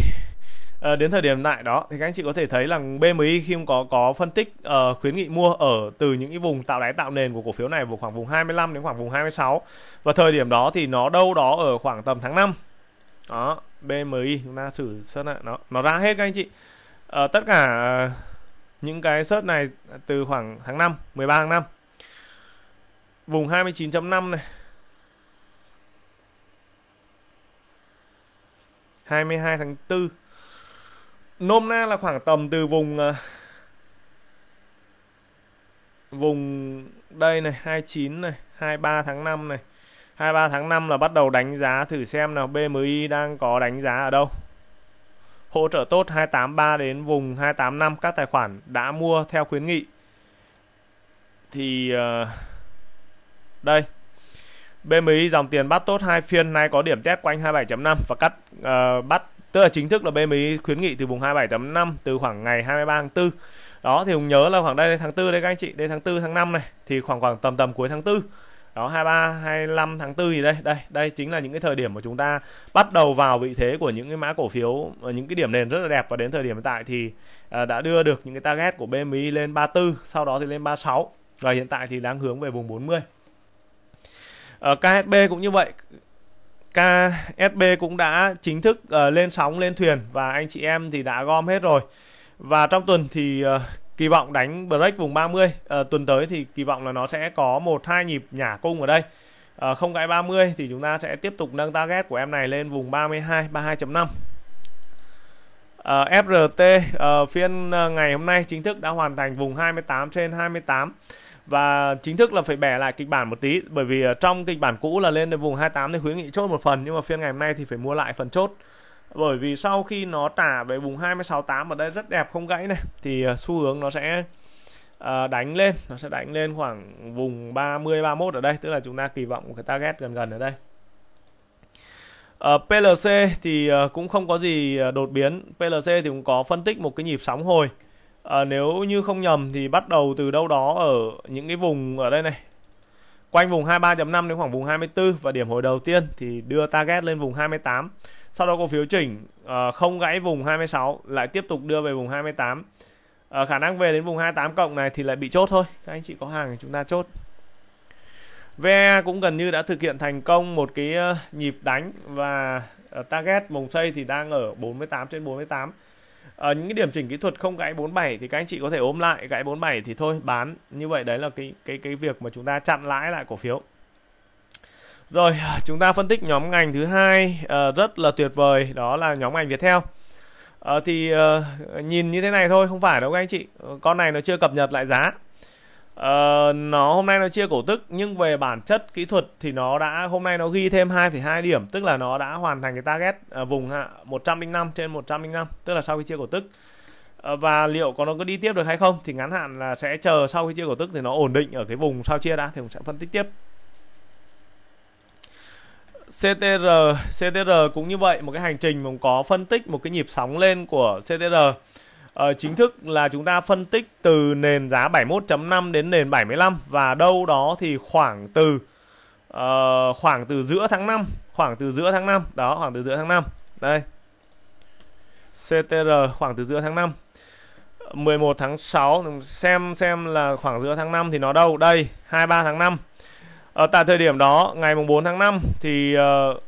Speaker 1: Ờ, đến thời điểm lại đó thì các anh chị có thể thấy là BMI khi có có phân tích uh, khuyến nghị mua ở từ những cái vùng tạo đáy tạo nền của cổ phiếu này vào khoảng vùng 25 đến khoảng vùng 26 và thời điểm đó thì nó đâu đó ở khoảng tầm tháng 5 đó BMI chúng ta thử search lại nó nó ra hết các anh chị à, tất cả những cái search này từ khoảng tháng 5 13 tháng 5 vùng 29.5 này 22 tháng 4 nôm na là khoảng tầm từ vùng ờ, vùng đây này 29 này 23 tháng 5 này 23 tháng 5 là bắt đầu đánh giá thử xem nào BMI đang có đánh giá ở đâu hỗ trợ tốt 283 đến vùng 285 các tài khoản đã mua theo khuyến nghị thì uh, đây BMI dòng tiền bắt tốt hai phiên nay có điểm test quanh 27.5 và cắt uh, bắt tức là chính thức là BMI khuyến nghị từ vùng 27.5 từ khoảng ngày 23 tháng 4 đó thì Hùng nhớ là khoảng đây tháng 4 đấy các anh chị đây tháng 4 tháng 5 này thì khoảng khoảng tầm tầm cuối tháng 4 đó 23 25 tháng 4 gì đây đây đây chính là những cái thời điểm mà chúng ta bắt đầu vào vị thế của những cái mã cổ phiếu ờ, những cái điểm nền rất là đẹp và đến thời điểm hiện tại thì ờ, đã đưa được những cái target của BMI lên 34 sau đó thì lên 36 và hiện tại thì đang hướng về vùng 40 ở KSB cũng như vậy KSB cũng đã chính thức uh, lên sóng lên thuyền và anh chị em thì đã gom hết rồi. Và trong tuần thì uh, kỳ vọng đánh break vùng 30, uh, ờ, tuần tới thì kỳ vọng là nó sẽ có một hai nhịp nhả cung ở đây. Uh, không gãy 30 thì chúng ta sẽ tiếp tục nâng target của em này lên vùng 32 32.5. Uh, FRT uh, phiên uh, ngày hôm nay chính thức đã hoàn thành vùng 28 trên 28 và chính thức là phải bẻ lại kịch bản một tí bởi vì trong kịch bản cũ là lên đến vùng 28 thì khuyến nghị chốt một phần nhưng mà phiên ngày hôm nay thì phải mua lại phần chốt bởi vì sau khi nó trả về vùng 268 ở đây rất đẹp không gãy này thì ờ, xu hướng nó sẽ ờ, đánh lên nó sẽ đánh lên khoảng vùng 30 31 ở đây tức là chúng ta kỳ vọng cái target gần gần ở đây ờ, PLC thì cũng không có gì đột biến PLC thì cũng có phân tích một cái nhịp sóng hồi à, nếu như không nhầm thì bắt đầu từ đâu đó ở những cái vùng ở đây này quanh vùng 23.5 đến khoảng vùng 24 và điểm hồi đầu tiên thì đưa target lên vùng 28 sau đó cổ phiếu chỉnh à, không gãy vùng 26 lại tiếp tục đưa về vùng 28 à, ờ, khả năng về đến vùng 28 cộng này thì lại bị chốt thôi các anh chị có hàng thì chúng ta chốt VE cũng gần như đã thực hiện thành công một cái nhịp đánh và target mồng xây thì đang ở 48 trên 48 ở ờ, những cái điểm chỉnh kỹ thuật không gãy 47 thì các anh chị có thể ôm lại gãy 47 thì thôi bán như vậy đấy là cái cái cái việc mà chúng ta chặn lãi lại cổ phiếu rồi chúng ta phân tích nhóm ngành thứ hai à, rất là tuyệt vời đó là nhóm ngành Viettel à, thì à, nhìn như thế này thôi không phải đâu các anh chị con này nó chưa cập nhật lại giá Ờ, nó hôm nay nó chia cổ tức nhưng về bản chất kỹ thuật thì nó đã hôm nay nó ghi thêm 2,2 điểm tức là nó đã hoàn thành cái target uh, vùng hạ 105 trên 105 tức là sau khi chia cổ tức ờ, và liệu có nó có đi tiếp được hay không thì ngắn hạn là sẽ chờ sau khi chia cổ tức thì nó ổn định ở cái vùng sau chia đã thì cũng sẽ phân tích tiếp CTR CTR cũng như vậy một cái hành trình mà có phân tích một cái nhịp sóng lên của CTR uh, chính thức là chúng ta phân tích từ nền giá 71.5 đến nền 75 và đâu đó thì khoảng từ uh, khoảng từ giữa tháng 5 khoảng từ giữa tháng 5 đó khoảng từ giữa tháng 5 đây CTR khoảng từ giữa tháng 5 11 tháng 6 xem xem là khoảng giữa tháng 5 thì nó đâu đây 23 tháng 5 ở ờ, tại thời điểm đó ngày mùng 4 tháng 5 thì uh,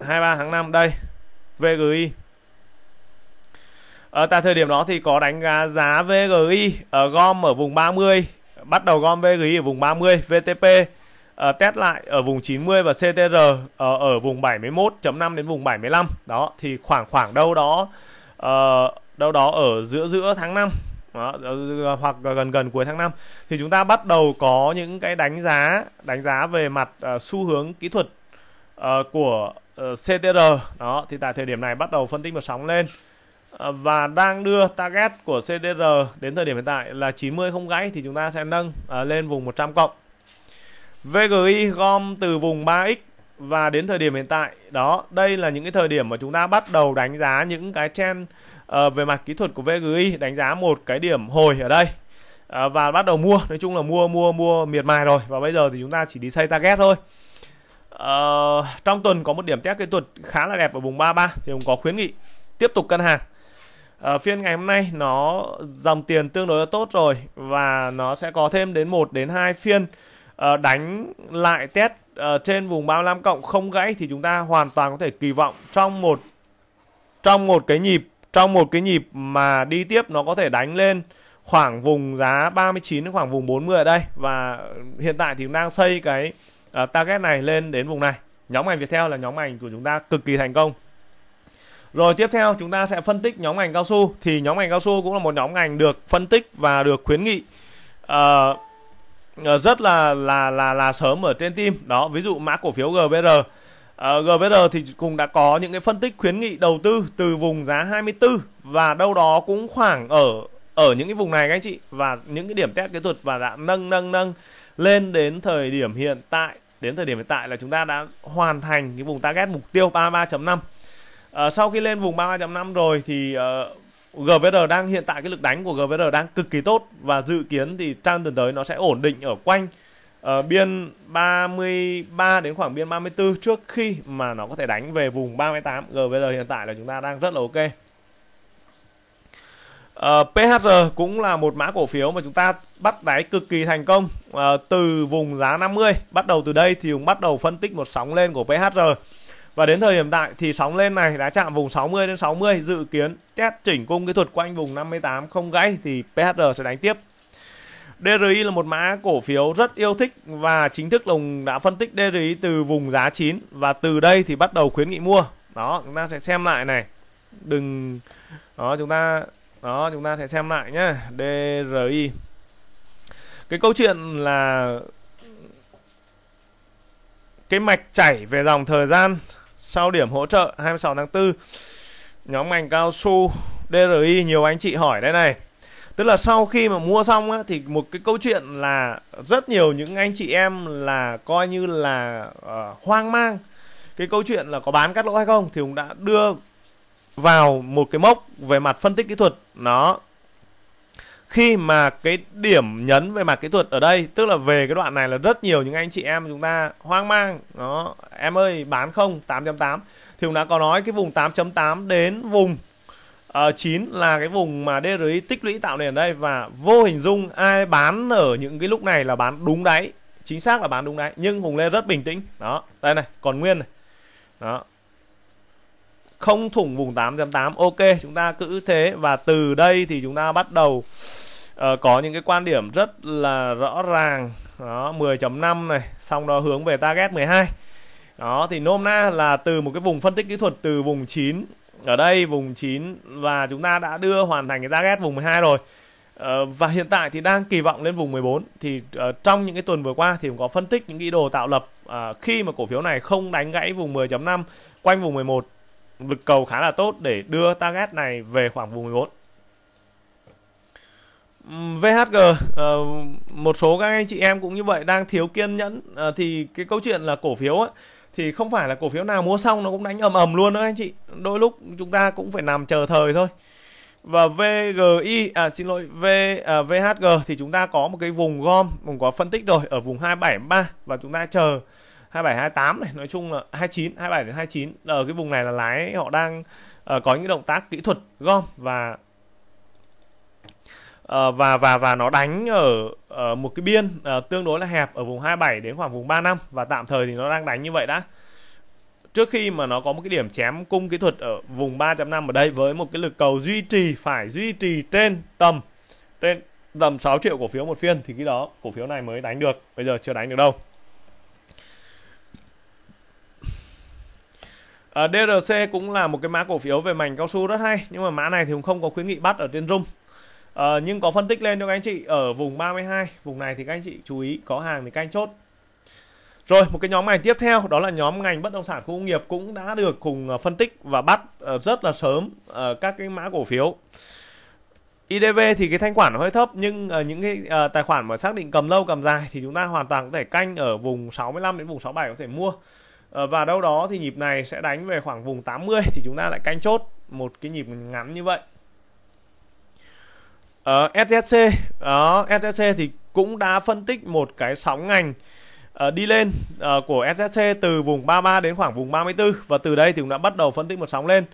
Speaker 1: 23 tháng 5 đây VGI Ờ, tại thời điểm đó thì có đánh giá VGI ở ờ, gom ở vùng 30, bắt đầu gom VGI ở vùng 30, VTP ở test lại ở vùng 90 và CTR ở, ờ, ở vùng 71.5 đến vùng 75. Đó thì khoảng khoảng đâu đó uh, đâu đó ở giữa giữa tháng 5 đó, hoặc gần gần cuối tháng 5 thì chúng ta bắt đầu có những cái đánh giá đánh giá về mặt uh, xu hướng kỹ thuật uh, của uh, CTR đó thì tại thời điểm này bắt đầu phân tích một sóng lên Ờ, và đang đưa target của CTR đến thời điểm hiện tại là 90 không gãy thì chúng ta sẽ nâng ờ, lên vùng 100 cộng. VGI gom từ vùng 3x và đến thời điểm hiện tại đó đây là những cái thời điểm mà chúng ta bắt đầu đánh giá những cái trend ờ, về mặt kỹ thuật của VGI đánh giá một cái điểm hồi ở đây và bắt đầu mua nói chung là mua mua mua miệt mài rồi và bây giờ thì chúng ta chỉ đi xây target thôi uh, trong tuần có một điểm test kỹ thuật khá là đẹp ở vùng 33 thì cũng có khuyến nghị tiếp tục cân hàng ở ờ, phiên ngày hôm nay nó dòng tiền tương đối là tốt rồi và nó sẽ có thêm đến 1 đến 2 phiên uh, đánh lại test uh, trên vùng 35 cộng không gãy thì chúng ta hoàn toàn có thể kỳ vọng trong một trong một cái nhịp trong một cái nhịp mà đi tiếp nó có thể đánh lên khoảng vùng giá 39 đến khoảng vùng 40 ở đây và hiện tại thì đang xây cái uh, target này lên đến vùng này. Nhóm ngành Viettel là nhóm ngành của chúng ta cực kỳ thành công. Rồi tiếp theo chúng ta sẽ phân tích nhóm ngành cao su thì nhóm ngành cao su cũng là một nhóm ngành được phân tích và được khuyến nghị uh, rất là là là là sớm ở trên team. Đó, ví dụ mã cổ phiếu GBR. Uh, ờ, GBR thì cũng đã có những cái phân tích khuyến nghị đầu tư từ vùng giá 24 và đâu đó cũng khoảng ở ở những cái vùng này các anh chị và những cái điểm test kỹ thuật và đã nâng nâng nâng lên đến thời điểm hiện tại đến thời điểm hiện tại là chúng ta đã hoàn thành cái vùng target mục tiêu 33.5 à, sau khi lên vùng 33.5 rồi thì uh, ờ, GVR đang hiện tại cái lực đánh của GVR đang cực kỳ tốt và dự kiến thì trong tuần tới nó sẽ ổn định ở quanh uh, biên 33 đến khoảng biên 34 trước khi mà nó có thể đánh về vùng 38 GVR hiện tại là chúng ta đang rất là ok Uh, PHR cũng là một mã cổ phiếu mà chúng ta bắt đáy cực kỳ thành công uh, từ vùng giá 50 bắt đầu từ đây thì cũng bắt đầu phân tích một sóng lên của PHR và đến thời điểm tại thì sóng lên này đã chạm vùng 60 đến 60 dự kiến test chỉnh cung kỹ thuật quanh vùng 58 không gãy thì PHR sẽ đánh tiếp. DRI là một mã cổ phiếu rất yêu thích và chính thức Lùng đã phân tích DRI từ vùng giá 9 và từ đây thì bắt đầu khuyến nghị mua. Đó, chúng ta sẽ xem lại này. Đừng đó chúng ta đó chúng ta sẽ xem lại nhá, DRI. Cái câu chuyện là cái mạch chảy về dòng thời gian sau điểm hỗ trợ 26 tháng 4 nhóm ngành cao su DRI nhiều anh chị hỏi đây này tức là sau khi mà mua xong á, thì một cái câu chuyện là rất nhiều những anh chị em là coi như là uh, hoang mang cái câu chuyện là có bán cắt lỗ hay không thì cũng đã đưa vào một cái mốc về mặt phân tích kỹ thuật nó khi mà cái điểm nhấn về mặt kỹ thuật ở đây tức là về cái đoạn này là rất nhiều những anh chị em chúng ta hoang mang nó em ơi bán không 8.8 thì cũng đã có nói cái vùng 8.8 đến vùng uh, ờ, 9 là cái vùng mà DRI tích lũy tạo nền ở đây và vô hình dung ai bán ở những cái lúc này là bán đúng đáy chính xác là bán đúng đáy nhưng Hùng Lê rất bình tĩnh đó đây này còn nguyên này đó không thủng vùng 8.8 ok chúng ta cứ thế và từ đây thì chúng ta bắt đầu Ờ, có những cái quan điểm rất là rõ ràng đó 10.5 này xong đó hướng về target 12 đó thì nôm na là từ một cái vùng phân tích kỹ thuật từ vùng 9 ở đây vùng 9 và chúng ta đã đưa hoàn thành cái target vùng 12 rồi uh, và hiện tại thì đang kỳ vọng lên vùng 14 thì uh, trong những cái tuần vừa qua thì cũng có phân tích những cái đồ tạo lập uh, khi mà cổ phiếu này không đánh gãy vùng 10.5 quanh vùng 11 lực cầu khá là tốt để đưa target này về khoảng vùng 14 VHG uh, ờ, một số các anh chị em cũng như vậy đang thiếu kiên nhẫn uh, thì cái câu chuyện là cổ phiếu ấy, thì không phải là cổ phiếu nào mua xong nó cũng đánh ầm ầm luôn đó anh chị đôi lúc chúng ta cũng phải nằm chờ thời thôi và VGI à xin lỗi V à, VHG thì chúng ta có một cái vùng gom vùng có phân tích rồi ở vùng 273 và chúng ta chờ 27 28 này nói chung là 29 27 đến 29 ở ờ, cái vùng này là lái họ đang uh, có những động tác kỹ thuật gom và Ờ, và và và nó đánh ở, ở ờ, một cái biên à, tương đối là hẹp ở vùng 27 đến khoảng vùng 35 và tạm thời thì nó đang đánh như vậy đã trước khi mà nó có một cái điểm chém cung kỹ thuật ở vùng 3.5 ở đây với một cái lực cầu duy trì phải duy trì trên tầm trên tầm 6 triệu cổ phiếu một phiên thì khi đó cổ phiếu này mới đánh được bây giờ chưa đánh được đâu à, DRC cũng là một cái mã cổ phiếu về mảnh cao su rất hay nhưng mà mã này thì cũng không có khuyến nghị bắt ở trên rung à, nhưng có phân tích lên cho các anh chị ở vùng 32 vùng này thì các anh chị chú ý có hàng thì các anh chốt rồi một cái nhóm ngành tiếp theo đó là nhóm ngành bất động sản khu công nghiệp cũng đã được cùng ờ, phân tích và bắt ờ, rất là sớm các cái mã cổ phiếu IDV thì cái thanh khoản nó hơi thấp nhưng những cái tài khoản mà xác định cầm lâu cầm dài thì chúng ta hoàn toàn có thể canh ở vùng 65 đến vùng 67 có thể mua. và đâu đó thì nhịp này sẽ đánh về khoảng vùng 80 thì chúng ta lại canh chốt một cái nhịp ngắn như vậy uh, ờ, SSC đó SSC thì cũng đã phân tích một cái sóng ngành uh, đi lên uh, của SSC từ vùng 33 đến khoảng vùng 34 và từ đây thì cũng đã bắt đầu phân tích một sóng lên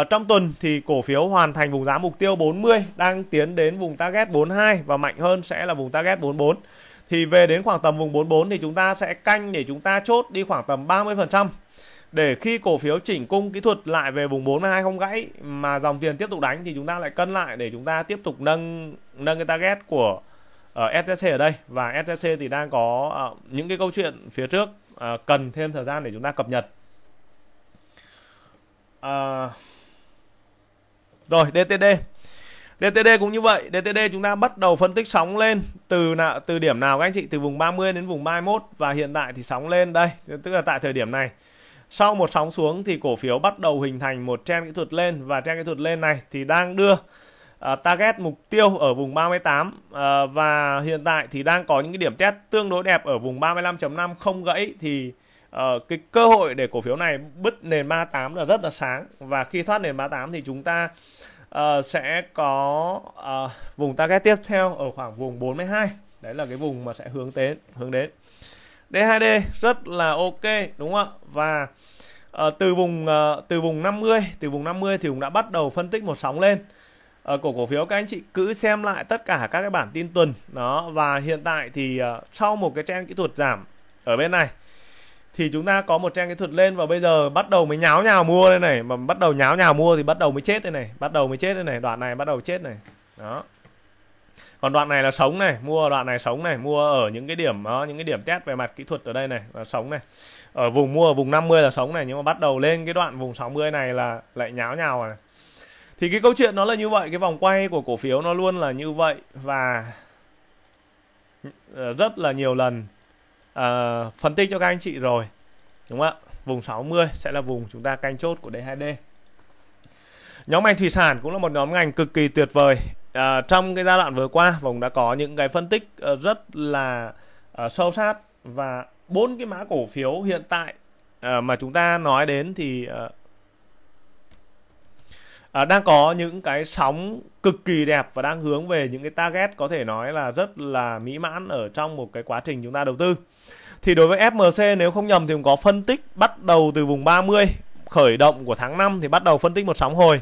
Speaker 1: uh, trong tuần thì cổ phiếu hoàn thành vùng giá mục tiêu 40 đang tiến đến vùng target 42 và mạnh hơn sẽ là vùng target 44 thì về đến khoảng tầm vùng 44 thì chúng ta sẽ canh để chúng ta chốt đi khoảng tầm 30% để khi cổ phiếu chỉnh cung kỹ thuật lại về vùng 42 không gãy mà dòng tiền tiếp tục đánh thì chúng ta lại cân lại để chúng ta tiếp tục nâng nâng cái target của ở ờ, uh, SJC ở đây và ssc thì đang có uh, những cái câu chuyện phía trước uh, cần thêm thời gian để chúng ta cập nhật. Uh, rồi DTD DTD cũng như vậy, DTD chúng ta bắt đầu phân tích sóng lên từ nào từ điểm nào các anh chị từ vùng 30 đến vùng 31 và hiện tại thì sóng lên đây, tức là tại thời điểm này sau một sóng xuống thì cổ phiếu bắt đầu hình thành một trend kỹ thuật lên và trend kỹ thuật lên này thì đang đưa uh, target mục tiêu ở vùng 38 uh, à, và hiện tại thì đang có những cái điểm test tương đối đẹp ở vùng 35.5 không gãy thì uh, cái cơ hội để cổ phiếu này bứt nền 38 là rất là sáng và khi thoát nền 38 thì chúng ta uh, sẽ có uh, vùng target tiếp theo ở khoảng vùng 42 đấy là cái vùng mà sẽ hướng đến hướng đến D2D rất là ok đúng không ạ? Và uh, từ vùng uh, từ vùng 50, từ vùng 50 thì cũng đã bắt đầu phân tích một sóng lên. Uh, cổ cổ phiếu các anh chị cứ xem lại tất cả các cái bản tin tuần đó và hiện tại thì uh, sau một cái trend kỹ thuật giảm ở bên này thì chúng ta có một trang kỹ thuật lên và bây giờ bắt đầu mới nháo nhào mua đây này mà bắt đầu nháo nhào mua thì bắt đầu mới chết đây này bắt đầu mới chết đây này đoạn này bắt đầu chết này đó còn đoạn này là sống này mua đoạn này sống này mua ở những cái điểm đó những cái điểm test về mặt kỹ thuật ở đây này là sống này ở vùng mua ở vùng 50 là sống này nhưng mà bắt đầu lên cái đoạn vùng 60 này là lại nháo nhào này thì cái câu chuyện nó là như vậy cái vòng quay của cổ phiếu nó luôn là như vậy và ờ, rất là nhiều lần uh, phân tích cho các anh chị rồi đúng không ạ vùng 60 sẽ là vùng chúng ta canh chốt của D2D nhóm ngành thủy sản cũng là một nhóm ngành cực kỳ tuyệt vời à, trong cái giai đoạn vừa qua vùng đã có những cái phân tích ờ, rất là uh, sâu sát và bốn cái mã cổ phiếu hiện tại uh, mà chúng ta nói đến thì uh, uh, đang có những cái sóng cực kỳ đẹp và đang hướng về những cái target có thể nói là rất là mỹ mãn ở trong một cái quá trình chúng ta đầu tư thì đối với FMC nếu không nhầm thì cũng có phân tích bắt đầu từ vùng 30 khởi động của tháng 5 thì bắt đầu phân tích một sóng hồi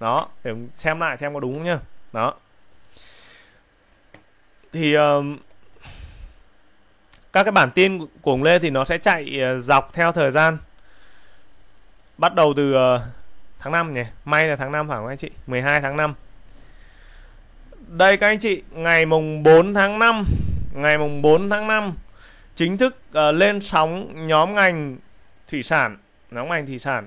Speaker 1: đó để xem lại xem có đúng không nhá đó thì uh, các cái bản tin của ông Lê thì nó sẽ chạy ờ, dọc theo thời gian bắt đầu từ uh, tháng 5 nhỉ may là tháng 5 phải không anh chị 12 tháng 5 đây các anh chị ngày mùng 4 tháng 5 ngày mùng 4 tháng 5 chính thức uh, lên sóng nhóm ngành thủy sản nhóm ngành thủy sản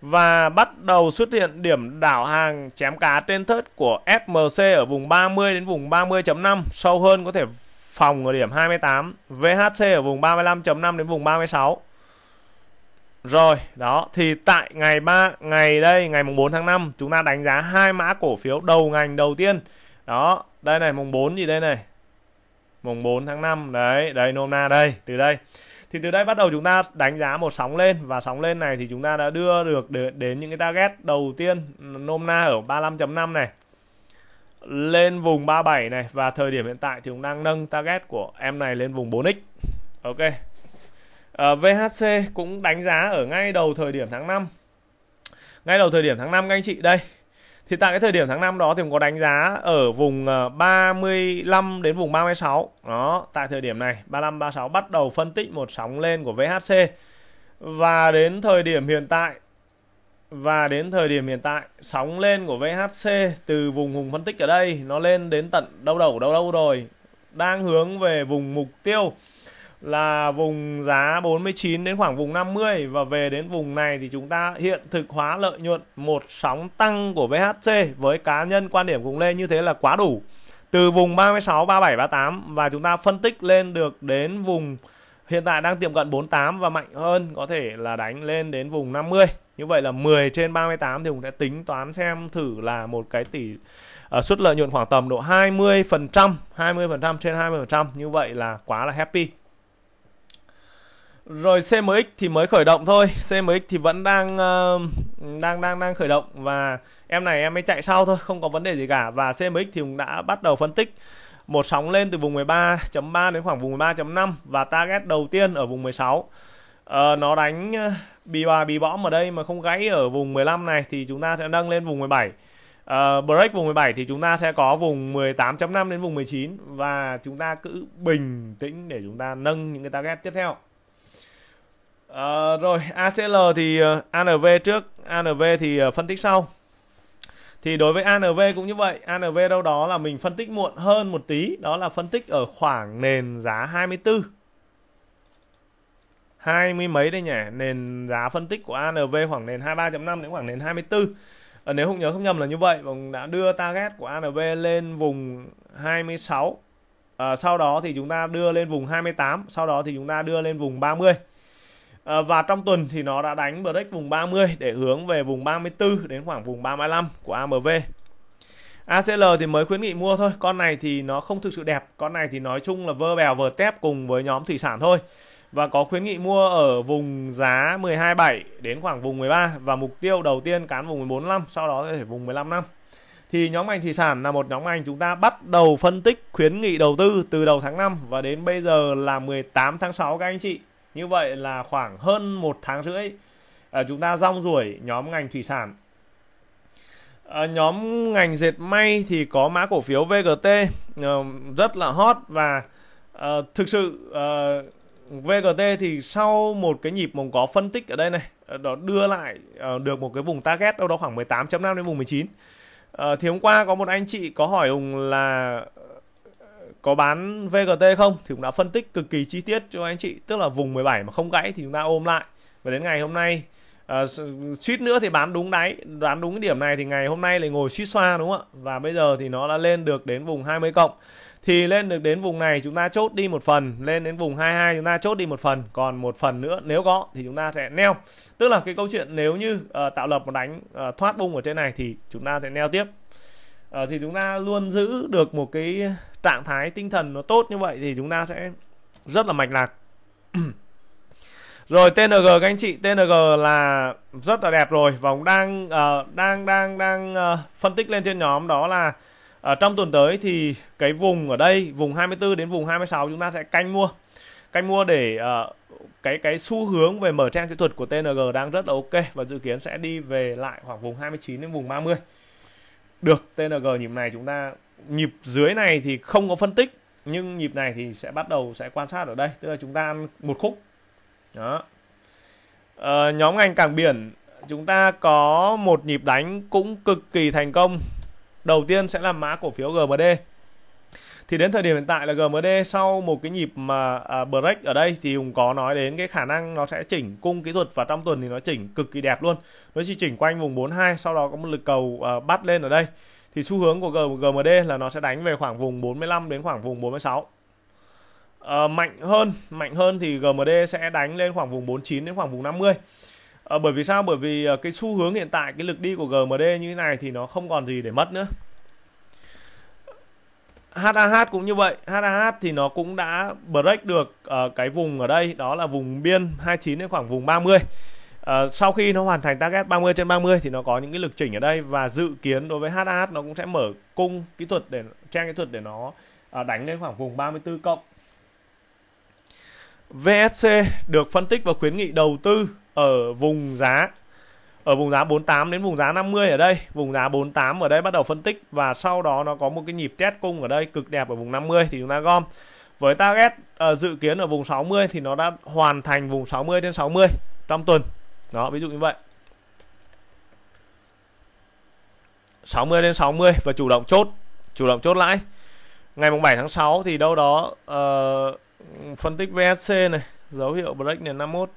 Speaker 1: và bắt đầu xuất hiện điểm đảo hàng chém cá trên thớt của FMC ở vùng 30 đến vùng 30.5 sâu hơn có thể phòng ở điểm 28 VHC ở vùng 35.5 đến vùng 36 rồi đó thì tại ngày 3 ngày đây ngày mùng 4 tháng 5 chúng ta đánh giá hai mã cổ phiếu đầu ngành đầu tiên đó đây này mùng 4 gì đây này mùng 4 tháng 5 đấy đây nôm na đây từ đây thì từ đây bắt đầu chúng ta đánh giá một sóng lên và sóng lên này thì chúng ta đã đưa được đến những cái target đầu tiên nôm na ở 35.5 này lên vùng 37 này và thời điểm hiện tại thì cũng đang nâng target của em này lên vùng 4x ok à, ờ, VHC cũng đánh giá ở ngay đầu thời điểm tháng 5 ngay đầu thời điểm tháng 5 các anh chị đây thì tại cái thời điểm tháng 5 đó thì cũng có đánh giá ở vùng 35 ờ, đến vùng 36 đó tại thời điểm này 35 36 bắt đầu phân tích một sóng lên của VHC và đến thời điểm hiện tại và đến thời điểm hiện tại sóng lên của VHC từ vùng vùng phân tích ở đây nó lên đến tận đâu đầu đâu đâu rồi đang hướng về vùng mục tiêu là vùng giá 49 đến khoảng vùng 50 và về đến vùng này thì chúng ta hiện thực hóa lợi nhuận một sóng tăng của VHC với cá nhân quan điểm cùng lên như thế là quá đủ. Từ vùng 36, 37, 38 và chúng ta phân tích lên được đến vùng hiện tại đang tiệm cận 48 và mạnh hơn có thể là đánh lên đến vùng 50. Như vậy là 10 trên 38 thì cũng sẽ tính toán xem thử là một cái tỷ uh, suất lợi nhuận khoảng tầm độ 20%, 20% trên 20%. Như vậy là quá là happy. Rồi CMX thì mới khởi động thôi, CMX thì vẫn đang uh, đang đang đang khởi động và em này em mới chạy sau thôi, không có vấn đề gì cả và CMX thì cũng đã bắt đầu phân tích một sóng lên từ vùng 13.3 đến khoảng vùng 13.5 và target đầu tiên ở vùng 16. Ờ, nó đánh ờ, bì bà bì bõm ở đây mà không gãy ở vùng 15 này thì chúng ta sẽ nâng lên vùng 17. Uh, ờ, break vùng 17 thì chúng ta sẽ có vùng 18.5 đến vùng 19 và chúng ta cứ bình tĩnh để chúng ta nâng những cái target tiếp theo. À, rồi ACL thì ờ, ANV trước, ANV thì ờ, phân tích sau. Thì đối với ANV cũng như vậy, ANV đâu đó là mình phân tích muộn hơn một tí, đó là phân tích ở khoảng nền giá 24. hai mươi mấy đây nhỉ, nền giá phân tích của ANV khoảng nền 23.5 đến khoảng nền 24. À, nếu không nhớ không nhầm là như vậy, mình đã đưa target của ANV lên vùng 26. À, sau đó thì chúng ta đưa lên vùng 28, sau đó thì chúng ta đưa lên vùng 30. Ờ, và trong tuần thì nó đã đánh break vùng 30 để hướng về vùng 34 đến khoảng vùng 35 của AMV. ACL thì mới khuyến nghị mua thôi. Con này thì nó không thực sự đẹp. Con này thì nói chung là vơ bèo vờ tép cùng với nhóm thủy sản thôi. Và có khuyến nghị mua ở vùng giá 12.7 đến khoảng vùng 13 và mục tiêu đầu tiên cán vùng 14.5, sau đó có thể vùng 15 năm. Thì nhóm ngành thủy sản là một nhóm ngành chúng ta bắt đầu phân tích khuyến nghị đầu tư từ đầu tháng 5 và đến bây giờ là 18 tháng 6 các anh chị như vậy là khoảng hơn một tháng rưỡi à, chúng ta rong ruổi nhóm ngành thủy sản à, nhóm ngành dệt may thì có mã cổ phiếu VGT à, ờ, rất là hot và à, thực sự à, ờ, VGT thì sau một cái nhịp mồng có phân tích ở đây này đó đưa lại à, được một cái vùng target đâu đó khoảng 18.5 đến vùng 19 à, thì hôm qua có một anh chị có hỏi Hùng là có bán VGT không thì cũng đã phân tích cực kỳ chi tiết cho anh chị tức là vùng 17 mà không gãy thì chúng ta ôm lại và đến ngày hôm nay uh, suýt nữa thì bán đúng đáy đoán đúng cái điểm này thì ngày hôm nay lại ngồi suýt xoa đúng không ạ và bây giờ thì nó đã lên được đến vùng 20 cộng thì lên được đến vùng này chúng ta chốt đi một phần lên đến vùng 22 chúng ta chốt đi một phần còn một phần nữa nếu có thì chúng ta sẽ neo tức là cái câu chuyện nếu như uh, tạo lập một đánh uh, thoát bung ở trên này thì chúng ta sẽ neo tiếp uh, thì chúng ta luôn giữ được một cái trạng thái tinh thần nó tốt như vậy thì chúng ta sẽ rất là mạch lạc [clears throat] rồi TNG các anh chị TNG là rất là đẹp rồi và cũng đang uh, đang đang đang uh, phân tích lên trên nhóm đó là ở ờ, trong tuần tới thì cái vùng ở đây vùng 24 đến vùng 26 chúng ta sẽ canh mua canh mua để uh, cái cái xu hướng về mở trang kỹ thuật của TNG đang rất là ok và dự kiến sẽ đi về lại khoảng vùng 29 đến vùng 30 được TNG nhịp này chúng ta nhịp dưới này thì không có phân tích nhưng nhịp này thì sẽ bắt đầu sẽ quan sát ở đây tức là chúng ta ăn một khúc đó à, nhóm ngành cảng biển chúng ta có một nhịp đánh cũng cực kỳ thành công đầu tiên sẽ là mã cổ phiếu GMD thì đến thời điểm hiện tại là GMD sau một cái nhịp mà à, break ở đây thì cũng có nói đến cái khả năng nó sẽ chỉnh cung kỹ thuật và trong tuần thì nó chỉnh cực kỳ đẹp luôn nó chỉ chỉnh quanh vùng 42 sau đó có một lực cầu à, bắt lên ở đây thì xu hướng của GMD là nó sẽ đánh về khoảng vùng 45 đến khoảng vùng 46 à, ờ, mạnh hơn mạnh hơn thì GMD sẽ đánh lên khoảng vùng 49 đến khoảng vùng 50 à, ờ, bởi vì sao bởi vì ờ, cái xu hướng hiện tại cái lực đi của GMD như thế này thì nó không còn gì để mất nữa HAH cũng như vậy HAH thì nó cũng đã break được uh, cái vùng ở đây đó là vùng biên 29 đến khoảng vùng 30 Uh, sau khi nó hoàn thành target 30 trên 30 thì nó có những cái lực chỉnh ở đây và dự kiến đối với HH nó cũng sẽ mở cung kỹ thuật để trang kỹ thuật để nó uh, đánh lên khoảng vùng 34 cộng. VSC được phân tích và khuyến nghị đầu tư ở vùng giá ở vùng giá 48 đến vùng giá 50 ở đây, vùng giá 48 ở đây bắt đầu phân tích và sau đó nó có một cái nhịp test cung ở đây cực đẹp ở vùng 50 thì chúng ta gom. Với target uh, dự kiến ở vùng 60 thì nó đã hoàn thành vùng 60 trên 60 trong tuần đó ví dụ như vậy 60 đến 60 và chủ động chốt chủ động chốt lãi ngày mùng 7 tháng 6 thì đâu đó uh, phân tích VSC này dấu hiệu break nền 51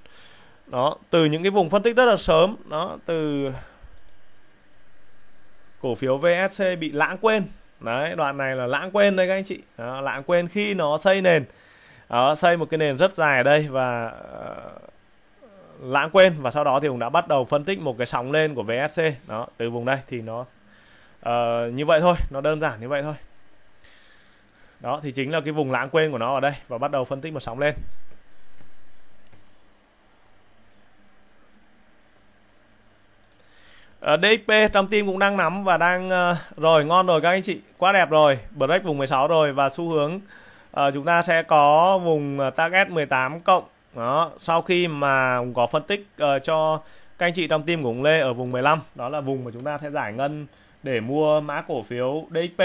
Speaker 1: đó từ những cái vùng phân tích rất là sớm đó từ cổ phiếu VSC bị lãng quên đấy đoạn này là lãng quên đấy các anh chị đó, lãng quên khi nó xây nền đó, xây một cái nền rất dài ở đây và uh, lãng quên và sau đó thì cũng đã bắt đầu phân tích một cái sóng lên của VSC đó từ vùng đây thì nó uh, như vậy thôi nó đơn giản như vậy thôi đó thì chính là cái vùng lãng quên của nó ở đây và bắt đầu phân tích một sóng lên Uh, ờ, DXP trong team cũng đang nắm và đang uh, rồi ngon rồi các anh chị quá đẹp rồi break vùng 16 rồi và xu hướng uh, chúng ta sẽ có vùng target 18 cộng đó sau khi mà có phân tích uh, cho các anh chị trong team của Hùng Lê ở vùng 15 đó là vùng mà chúng ta sẽ giải ngân để mua mã cổ phiếu DXP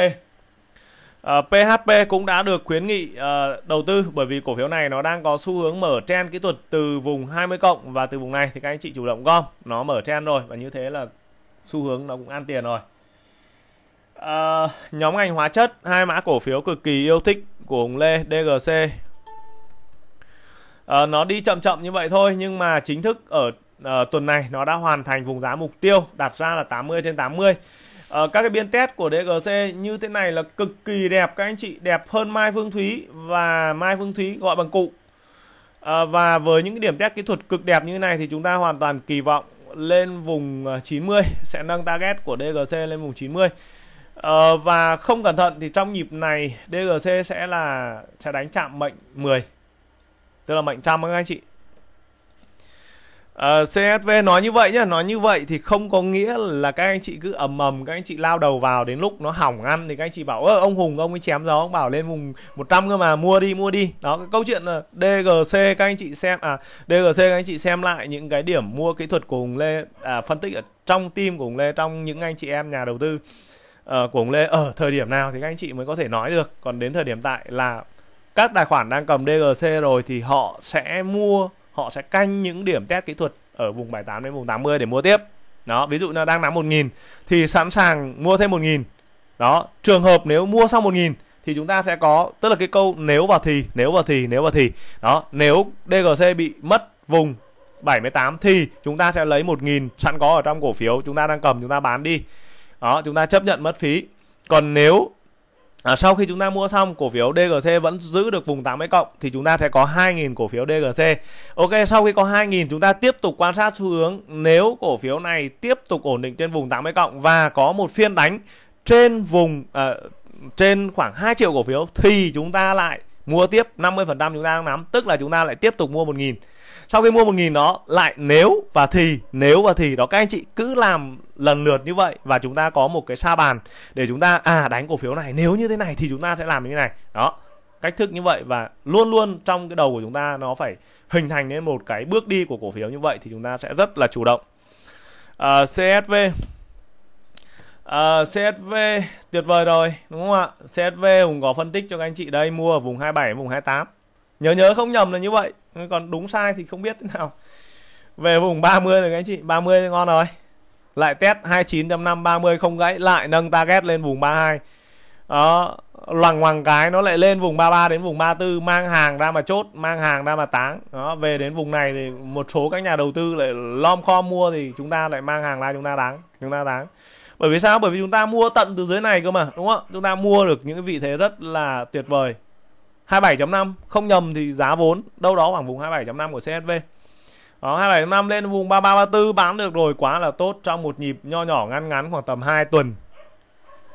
Speaker 1: Uh, ờ, PHP cũng đã được khuyến nghị uh, đầu tư bởi vì cổ phiếu này nó đang có xu hướng mở trend kỹ thuật từ vùng 20 cộng và từ vùng này thì các anh chị chủ động gom nó mở trend rồi và như thế là xu hướng nó cũng ăn tiền rồi uh, nhóm ngành hóa chất hai mã cổ phiếu cực kỳ yêu thích của Hùng Lê DGC Ờ, nó đi chậm chậm như vậy thôi nhưng mà chính thức ở uh, tuần này nó đã hoàn thành vùng giá mục tiêu đặt ra là 80 trên 80 uh, ờ, các cái biên test của DGC như thế này là cực kỳ đẹp các anh chị đẹp hơn Mai Phương Thúy và Mai Phương Thúy gọi bằng cụ uh, và với những điểm test kỹ thuật cực đẹp như thế này thì chúng ta hoàn toàn kỳ vọng lên vùng 90 sẽ nâng target của DGC lên vùng 90 Ờ, và không cẩn thận thì trong nhịp này DGC sẽ là sẽ đánh chạm mệnh 10 tức là mệnh trăm các anh chị Uh, ờ, CSV nói như vậy nhá, nói như vậy thì không có nghĩa là các anh chị cứ ầm ầm các anh chị lao đầu vào đến lúc nó hỏng ăn thì các anh chị bảo ơ ông Hùng ông ấy chém gió ông bảo lên vùng 100 cơ mà mua đi mua đi. Đó cái câu chuyện là DGC các anh chị xem à DGC các anh chị xem lại những cái điểm mua kỹ thuật của Hùng Lê à, phân tích ở trong team của Hùng Lê trong những anh chị em nhà đầu tư uh, của ông Lê ở thời điểm nào thì các anh chị mới có thể nói được. Còn đến thời điểm tại là các tài khoản đang cầm DGC rồi thì họ sẽ mua họ sẽ canh những điểm test kỹ thuật ở vùng 78 đến vùng 80 để mua tiếp đó ví dụ là đang nắm 1.000 thì sẵn sàng mua thêm 1.000 đó trường hợp nếu mua xong 1.000 thì chúng ta sẽ có tức là cái câu nếu và thì nếu và thì nếu và thì đó nếu DGC bị mất vùng 78 thì chúng ta sẽ lấy 1.000 sẵn có ở trong cổ phiếu chúng ta đang cầm chúng ta bán đi đó chúng ta chấp nhận mất phí còn nếu À, sau khi chúng ta mua xong cổ phiếu DGC vẫn giữ được vùng 80 cộng thì chúng ta sẽ có 2.000 cổ phiếu DGC. Ok, sau khi có 2.000 chúng ta tiếp tục quan sát xu hướng nếu cổ phiếu này tiếp tục ổn định trên vùng 80 cộng và có một phiên đánh trên vùng à, trên khoảng 2 triệu cổ phiếu thì chúng ta lại mua tiếp 50% chúng ta đang nắm, tức là chúng ta lại tiếp tục mua 1.000 sau khi mua một nghìn nó lại nếu và thì nếu và thì đó các anh chị cứ làm lần lượt như vậy và chúng ta có một cái sa bàn để chúng ta à đánh cổ phiếu này nếu như thế này thì chúng ta sẽ làm như thế này đó cách thức như vậy và luôn luôn trong cái đầu của chúng ta nó phải hình thành nên một cái bước đi của cổ phiếu như vậy thì chúng ta sẽ rất là chủ động à, CSV à, CSV tuyệt vời rồi đúng không ạ CSV cũng có phân tích cho các anh chị đây mua ở vùng 27 vùng 28 nhớ nhớ không nhầm là như vậy còn đúng sai thì không biết thế nào về vùng 30 rồi các anh chị 30 ngon rồi lại test 29.5 30 không gãy lại nâng target lên vùng 32 đó loằng ngoằng cái nó lại lên vùng 33 đến vùng 34 mang hàng ra mà chốt mang hàng ra mà táng đó về đến vùng này thì một số các nhà đầu tư lại lom khom mua thì chúng ta lại mang hàng ra chúng ta đáng chúng ta đáng bởi vì sao bởi vì chúng ta mua tận từ dưới này cơ mà đúng không chúng ta mua được những cái vị thế rất là tuyệt vời 27.5 không nhầm thì giá vốn đâu đó khoảng vùng 27.5 của CSV đó 27.5 lên vùng 3334 bán được rồi quá là tốt trong một nhịp nho nhỏ ngắn ngắn khoảng tầm 2 tuần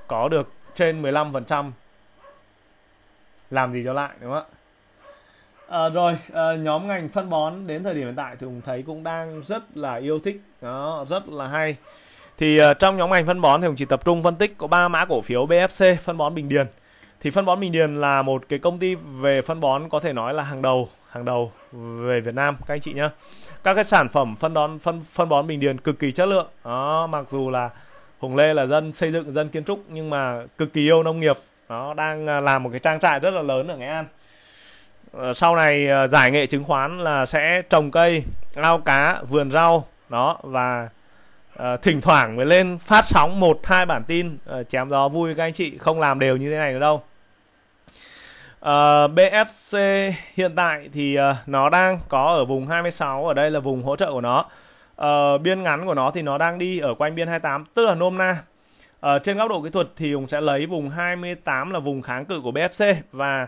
Speaker 1: có được trên 15% làm gì cho lại đúng không ạ à, rồi à, nhóm ngành phân bón đến thời điểm hiện tại thì cũng thấy cũng đang rất là yêu thích đó rất là hay thì uh, trong nhóm ngành phân bón thì cũng chỉ tập trung phân tích có 3 mã cổ phiếu BFC phân bón Bình Điền thì phân bón Bình Điền là một cái công ty về phân bón có thể nói là hàng đầu hàng đầu về Việt Nam các anh chị nhé các cái sản phẩm phân bón phân phân bón Bình Điền cực kỳ chất lượng đó mặc dù là Hùng Lê là dân xây dựng dân kiến trúc nhưng mà cực kỳ yêu nông nghiệp nó đang à, làm một cái trang trại rất là lớn ở Nghệ An ờ, sau này ờ, giải nghệ chứng khoán là sẽ trồng cây ao cá vườn rau đó và uh, thỉnh thoảng mới lên phát sóng một hai bản tin uh, chém gió vui các anh chị không làm đều như thế này nữa đâu Uh, ờ, BFC hiện tại thì uh, nó đang có ở vùng 26 ở đây là vùng hỗ trợ của nó uh, biên ngắn của nó thì nó đang đi ở quanh biên 28 tức là nôm na uh, trên góc độ kỹ thuật thì Hùng sẽ lấy vùng 28 là vùng kháng cự của BFC và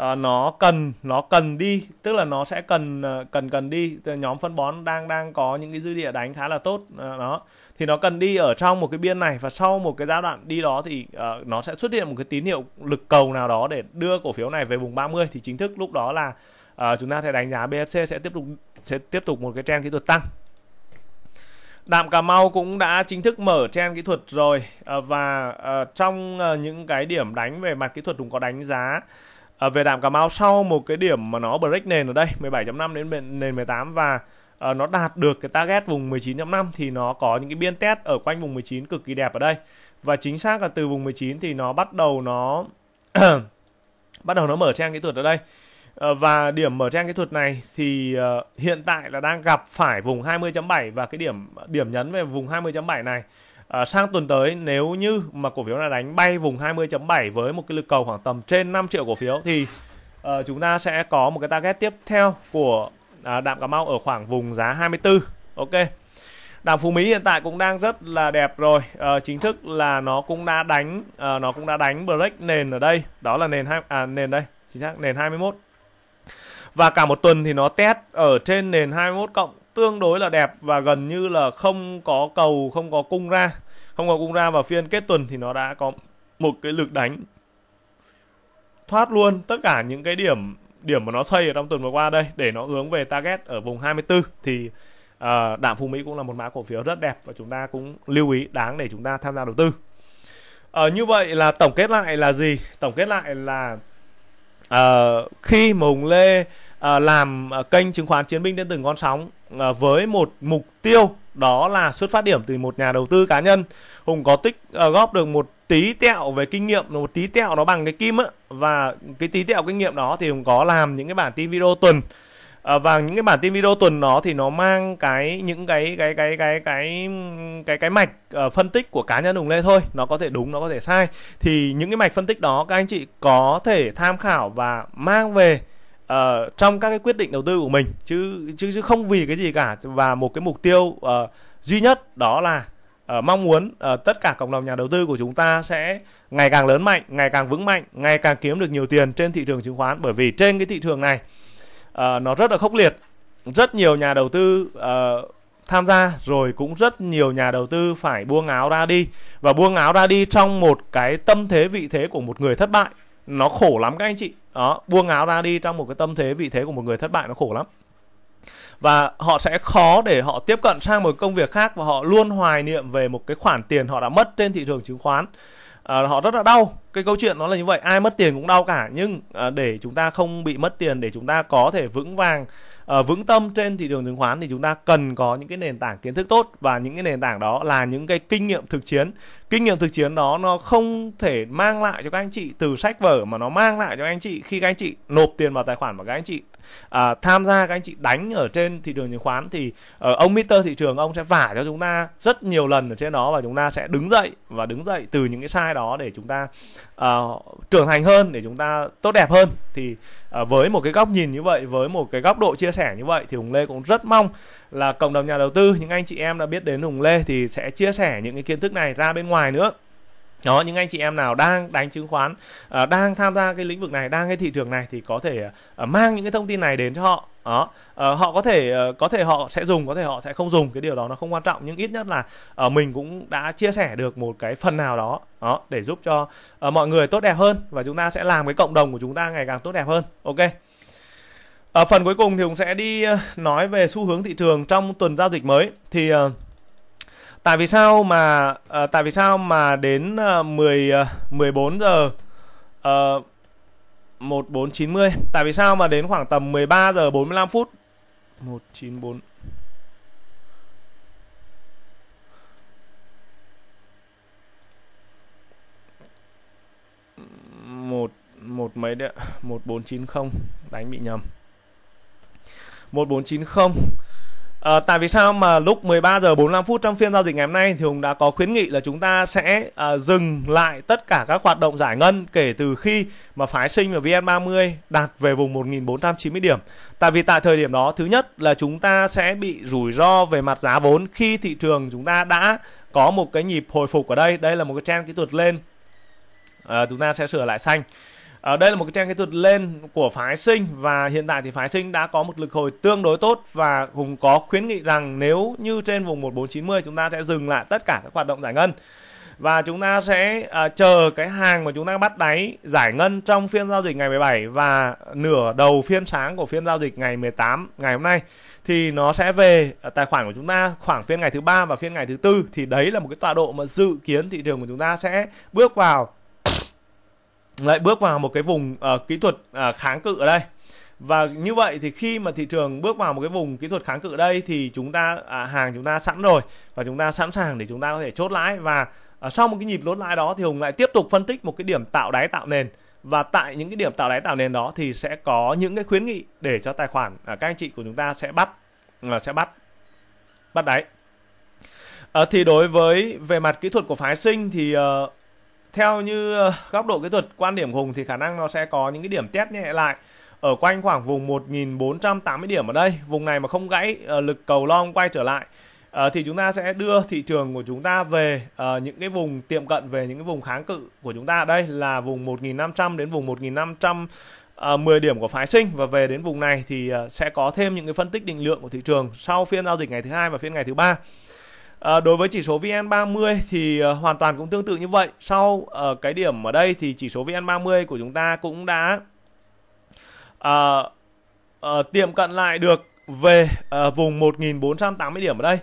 Speaker 1: uh, nó cần nó cần đi tức là nó sẽ cần uh, cần cần đi nhóm phân bón đang đang có những cái dư địa đánh khá là tốt uh, đó thì nó cần đi ở trong một cái biên này và sau một cái giai đoạn đi đó thì uh, nó sẽ xuất hiện một cái tín hiệu lực cầu nào đó để đưa cổ phiếu này về vùng 30 thì chính thức lúc đó là uh, chúng ta sẽ đánh giá BFC sẽ tiếp tục sẽ tiếp tục một cái trend kỹ thuật tăng Đạm Cà Mau cũng đã chính thức mở trend kỹ thuật rồi uh, và uh, trong uh, những cái điểm đánh về mặt kỹ thuật cũng có đánh giá À, về đạm Cà Mau sau một cái điểm mà nó break nền ở đây 17.5 đến nền 18 và Ờ, nó đạt được cái target vùng 19.5 thì nó có những cái biên test ở quanh vùng 19 cực kỳ đẹp ở đây và chính xác là từ vùng 19 thì nó bắt đầu nó [clears throat] bắt đầu nó mở trang kỹ thuật ở đây ờ, và điểm mở trang kỹ thuật này thì ờ, hiện tại là đang gặp phải vùng 20.7 và cái điểm điểm nhấn về vùng 20.7 này À, uh, sang tuần tới nếu như mà cổ phiếu này đánh bay vùng 20.7 với một cái lực cầu khoảng tầm trên 5 triệu cổ phiếu thì uh, chúng ta sẽ có một cái target tiếp theo của à, đạm cà mau ở khoảng vùng giá 24 ok đạm phú mỹ hiện tại cũng đang rất là đẹp rồi à, chính thức là nó cũng đã đánh à, nó cũng đã đánh break nền ở đây đó là nền hai à, nền đây chính xác nền 21 và cả một tuần thì nó test ở trên nền 21 cộng tương đối là đẹp và gần như là không có cầu không có cung ra không có cung ra vào phiên kết tuần thì nó đã có một cái lực đánh thoát luôn tất cả những cái điểm điểm mà nó xây ở trong tuần vừa qua đây để nó hướng về target ở vùng 24 thì uh, đạm phú mỹ cũng là một mã cổ phiếu rất đẹp và chúng ta cũng lưu ý đáng để chúng ta tham gia đầu tư uh, như vậy là tổng kết lại là gì tổng kết lại là uh, khi mùng lê uh, làm uh, kênh chứng khoán chiến binh đến từng con sóng uh, với một mục tiêu đó là xuất phát điểm từ một nhà đầu tư cá nhân Hùng có tích uh, góp được một tí tẹo về kinh nghiệm một tí tẹo nó bằng cái kim á và cái tí tẹo kinh nghiệm đó thì Hùng có làm những cái bản tin video tuần à, và những cái bản tin video tuần đó thì nó mang cái những cái cái cái cái cái cái cái, cái mạch uh, phân tích của cá nhân Hùng lên thôi nó có thể đúng nó có thể sai thì những cái mạch phân tích đó các anh chị có thể tham khảo và mang về uh, trong các cái quyết định đầu tư của mình chứ chứ chứ không vì cái gì cả và một cái mục tiêu uh, duy nhất đó là Ờ, mong muốn ờ, tất cả cộng đồng nhà đầu tư của chúng ta sẽ ngày càng lớn mạnh, ngày càng vững mạnh, ngày càng kiếm được nhiều tiền trên thị trường chứng khoán bởi vì trên cái thị trường này ờ, nó rất là khốc liệt, rất nhiều nhà đầu tư tham gia rồi cũng rất nhiều nhà đầu tư phải buông áo ra đi và buông áo ra đi trong một cái tâm thế vị thế của một người thất bại nó khổ lắm các anh chị đó buông áo ra đi trong một cái tâm thế vị thế của một người thất bại nó khổ lắm và họ sẽ khó để họ tiếp cận sang một công việc khác và họ luôn hoài niệm về một cái khoản tiền họ đã mất trên thị trường chứng khoán à, họ rất là đau cái câu chuyện nó là như vậy ai mất tiền cũng đau cả nhưng à, để chúng ta không bị mất tiền để chúng ta có thể vững vàng Ờ, vững tâm trên thị trường chứng khoán thì chúng ta cần có những cái nền tảng kiến thức tốt và những cái nền tảng đó là những cái kinh nghiệm thực chiến kinh nghiệm thực chiến đó nó không thể mang lại cho các anh chị từ sách vở mà nó mang lại cho các anh chị khi các anh chị nộp tiền vào tài khoản và các anh chị à, tham gia các anh chị đánh ở trên thị trường chứng khoán thì ở ờ, ông Mister thị trường ông sẽ vả cho chúng ta rất nhiều lần ở trên đó và chúng ta sẽ đứng dậy và đứng dậy từ những cái sai đó để chúng ta uh, trưởng thành hơn để chúng ta tốt đẹp hơn thì À, với một cái góc nhìn như vậy với một cái góc độ chia sẻ như vậy thì hùng lê cũng rất mong là cộng đồng nhà đầu tư những anh chị em đã biết đến hùng lê thì sẽ chia sẻ những cái kiến thức này ra bên ngoài nữa đó những anh chị em nào đang đánh chứng khoán à, đang tham gia cái lĩnh vực này đang cái thị trường này thì có thể à, mang những cái thông tin này đến cho họ đó à, họ có thể ờ, có thể họ sẽ dùng có thể họ sẽ không dùng cái điều đó nó không quan trọng nhưng ít nhất là uh, mình cũng đã chia sẻ được một cái phần nào đó đó để giúp cho uh, mọi người tốt đẹp hơn và chúng ta sẽ làm cái cộng đồng của chúng ta ngày càng tốt đẹp hơn ok ở phần cuối cùng thì cũng sẽ đi nói về xu hướng thị trường trong tuần giao dịch mới thì tại vì sao mà tại vì sao mà đến 10 14 giờ 1490. Tại vì sao mà đến khoảng tầm 13 giờ 45 phút 194 một một mấy đấy một bốn chín không đánh bị nhầm một bốn chín không À, tại vì sao mà lúc 13 giờ 45 phút trong phiên giao dịch ngày hôm nay thì Hùng đã có khuyến nghị là chúng ta sẽ à, dừng lại tất cả các hoạt động giải ngân kể từ khi mà phái sinh và VN30 đạt về vùng 1490 điểm. Tại vì tại thời điểm đó thứ nhất là chúng ta sẽ bị rủi ro về mặt giá vốn khi thị trường chúng ta đã có một cái nhịp hồi phục ở đây, đây là một cái trend kỹ thuật lên. À, chúng ta sẽ sửa lại xanh ở ờ, đây là một cái trang kỹ thuật lên của phái sinh và hiện tại thì phái sinh đã có một lực hồi tương đối tốt và hùng có khuyến nghị rằng nếu như trên vùng 1490 chúng ta sẽ dừng lại tất cả các hoạt động giải ngân và chúng ta sẽ uh, chờ cái hàng mà chúng ta bắt đáy giải ngân trong phiên giao dịch ngày 17 và nửa đầu phiên sáng của phiên giao dịch ngày 18 ngày hôm nay thì nó sẽ về ờ, tài khoản của chúng ta khoảng phiên ngày thứ ba và phiên ngày thứ tư thì đấy là một cái tọa độ mà dự kiến thị trường của chúng ta sẽ bước vào lại bước vào một cái vùng uh, kỹ thuật uh, kháng cự ở đây và như vậy thì khi mà thị trường bước vào một cái vùng kỹ thuật kháng cự đây thì chúng ta à, hàng chúng ta sẵn rồi và chúng ta sẵn sàng để chúng ta có thể chốt lãi và à, sau một cái nhịp lốt lãi đó thì hùng lại tiếp tục phân tích một cái điểm tạo đáy tạo nền và tại những cái điểm tạo đáy tạo nền đó thì sẽ có những cái khuyến nghị để cho tài khoản à, các anh chị của chúng ta sẽ bắt là sẽ bắt bắt đáy à, thì đối với về mặt kỹ thuật của phái sinh thì uh, theo như ờ, góc độ kỹ thuật quan điểm của Hùng thì khả năng nó sẽ có những cái điểm test nhẹ lại ở quanh khoảng vùng 1480 điểm ở đây vùng này mà không gãy ờ, lực cầu long quay trở lại ờ, thì chúng ta sẽ đưa thị trường của chúng ta về những cái vùng tiệm cận về những cái vùng kháng cự của chúng ta đây là vùng 1500 đến vùng 1500 10 điểm của phái sinh và về đến vùng này thì sẽ có thêm những cái phân tích định lượng của thị trường sau phiên giao dịch ngày thứ hai và phiên ngày thứ ba À, đối với chỉ số VN30 thì uh, hoàn toàn cũng tương tự như vậy. Sau uh, cái điểm ở đây thì chỉ số VN30 của chúng ta cũng đã uh, uh, tiệm cận lại được về uh, vùng 1480 điểm ở đây.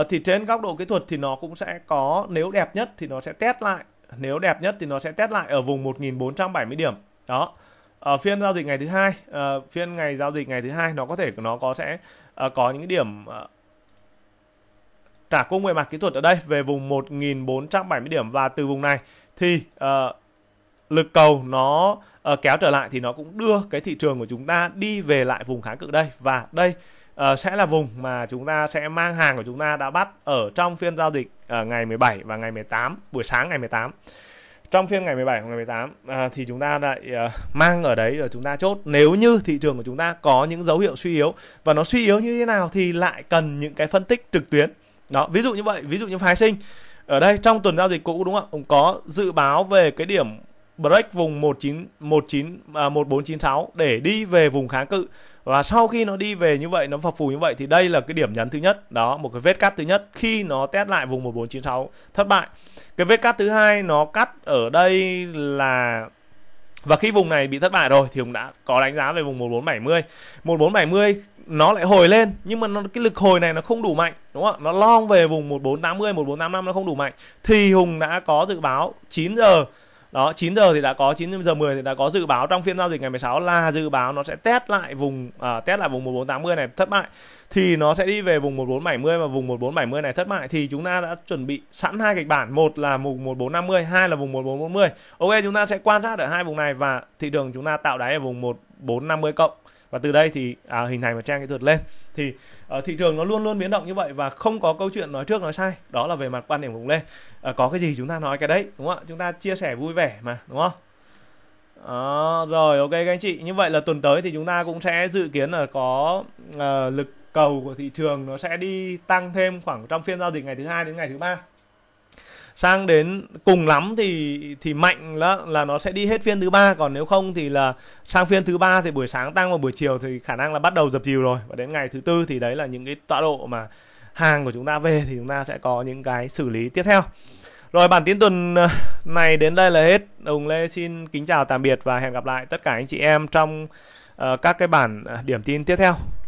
Speaker 1: Uh, thì trên góc độ kỹ thuật thì nó cũng sẽ có nếu đẹp nhất thì nó sẽ test lại, nếu đẹp nhất thì nó sẽ test lại ở vùng 1470 điểm. Đó. Ở uh, phiên giao dịch ngày thứ hai, uh, phiên ngày giao dịch ngày thứ hai nó có thể nó có sẽ uh, có những điểm uh, cả cung về mặt kỹ thuật ở đây về vùng 1470 điểm và từ vùng này thì uh, lực cầu nó uh, kéo trở lại thì nó cũng đưa cái thị trường của chúng ta đi về lại vùng kháng cự đây và đây uh, sẽ là vùng mà chúng ta sẽ mang hàng của chúng ta đã bắt ở trong phiên giao dịch uh, ngày 17 và ngày 18 buổi sáng ngày 18 trong phiên ngày 17 và ngày 18 à, thì chúng ta lại à, mang ở đấy rồi chúng ta chốt nếu như thị trường của chúng ta có những dấu hiệu suy yếu và nó suy yếu như thế nào thì lại cần những cái phân tích trực tuyến đó ví dụ như vậy ví dụ như phái sinh ở đây trong tuần giao dịch cũ đúng không ạ có dự báo về cái điểm break vùng 19 19 à, 1496 để đi về vùng kháng cự và sau khi nó đi về như vậy nó phập phù như vậy thì đây là cái điểm nhấn thứ nhất đó một cái vết cắt thứ nhất khi nó test lại vùng 1496 thất bại cái vết cắt thứ hai nó cắt ở đây là và khi vùng này bị thất bại rồi thì cũng đã có đánh giá về vùng 1470 1470 nó lại hồi lên nhưng mà nó, cái lực hồi này nó không đủ mạnh đúng không nó long về vùng 1480 1485 nó không đủ mạnh thì Hùng đã có dự báo 9 giờ đó 9 giờ thì đã có 9 giờ 10 thì đã có dự báo trong phiên giao dịch ngày 16 là dự báo nó sẽ test lại vùng à, test lại vùng 1480 này thất bại thì nó sẽ đi về vùng 1470 và vùng 1470 này thất bại thì chúng ta đã chuẩn bị sẵn hai kịch bản một là vùng 1450 hai là vùng 1440 ok chúng ta sẽ quan sát ở hai vùng này và thị trường chúng ta tạo đáy ở vùng 1450 cộng và từ đây thì à, hình thành một trang kỹ thuật lên thì ở ờ, thị trường nó luôn luôn biến động như vậy và không có câu chuyện nói trước nói sai đó là về mặt quan điểm của Lê à, có cái gì chúng ta nói cái đấy đúng không ạ chúng ta chia sẻ vui vẻ mà đúng không đó, rồi ok các anh chị như vậy là tuần tới thì chúng ta cũng sẽ dự kiến là có uh, lực cầu của thị trường nó sẽ đi tăng thêm khoảng trong phiên giao dịch ngày thứ hai đến ngày thứ ba sang đến cùng lắm thì thì mạnh là là nó sẽ đi hết phiên thứ ba còn nếu không thì là sang phiên thứ ba thì buổi sáng tăng và buổi chiều thì khả năng là bắt đầu dập dìu rồi và đến ngày thứ tư thì đấy là những cái tọa độ mà hàng của chúng ta về thì chúng ta sẽ có những cái xử lý tiếp theo rồi bản tin tuần ờ, này đến đây là hết Hùng Lê xin kính chào tạm biệt và hẹn gặp lại tất cả anh chị em trong uh, các cái bản ờ, điểm tin tiếp theo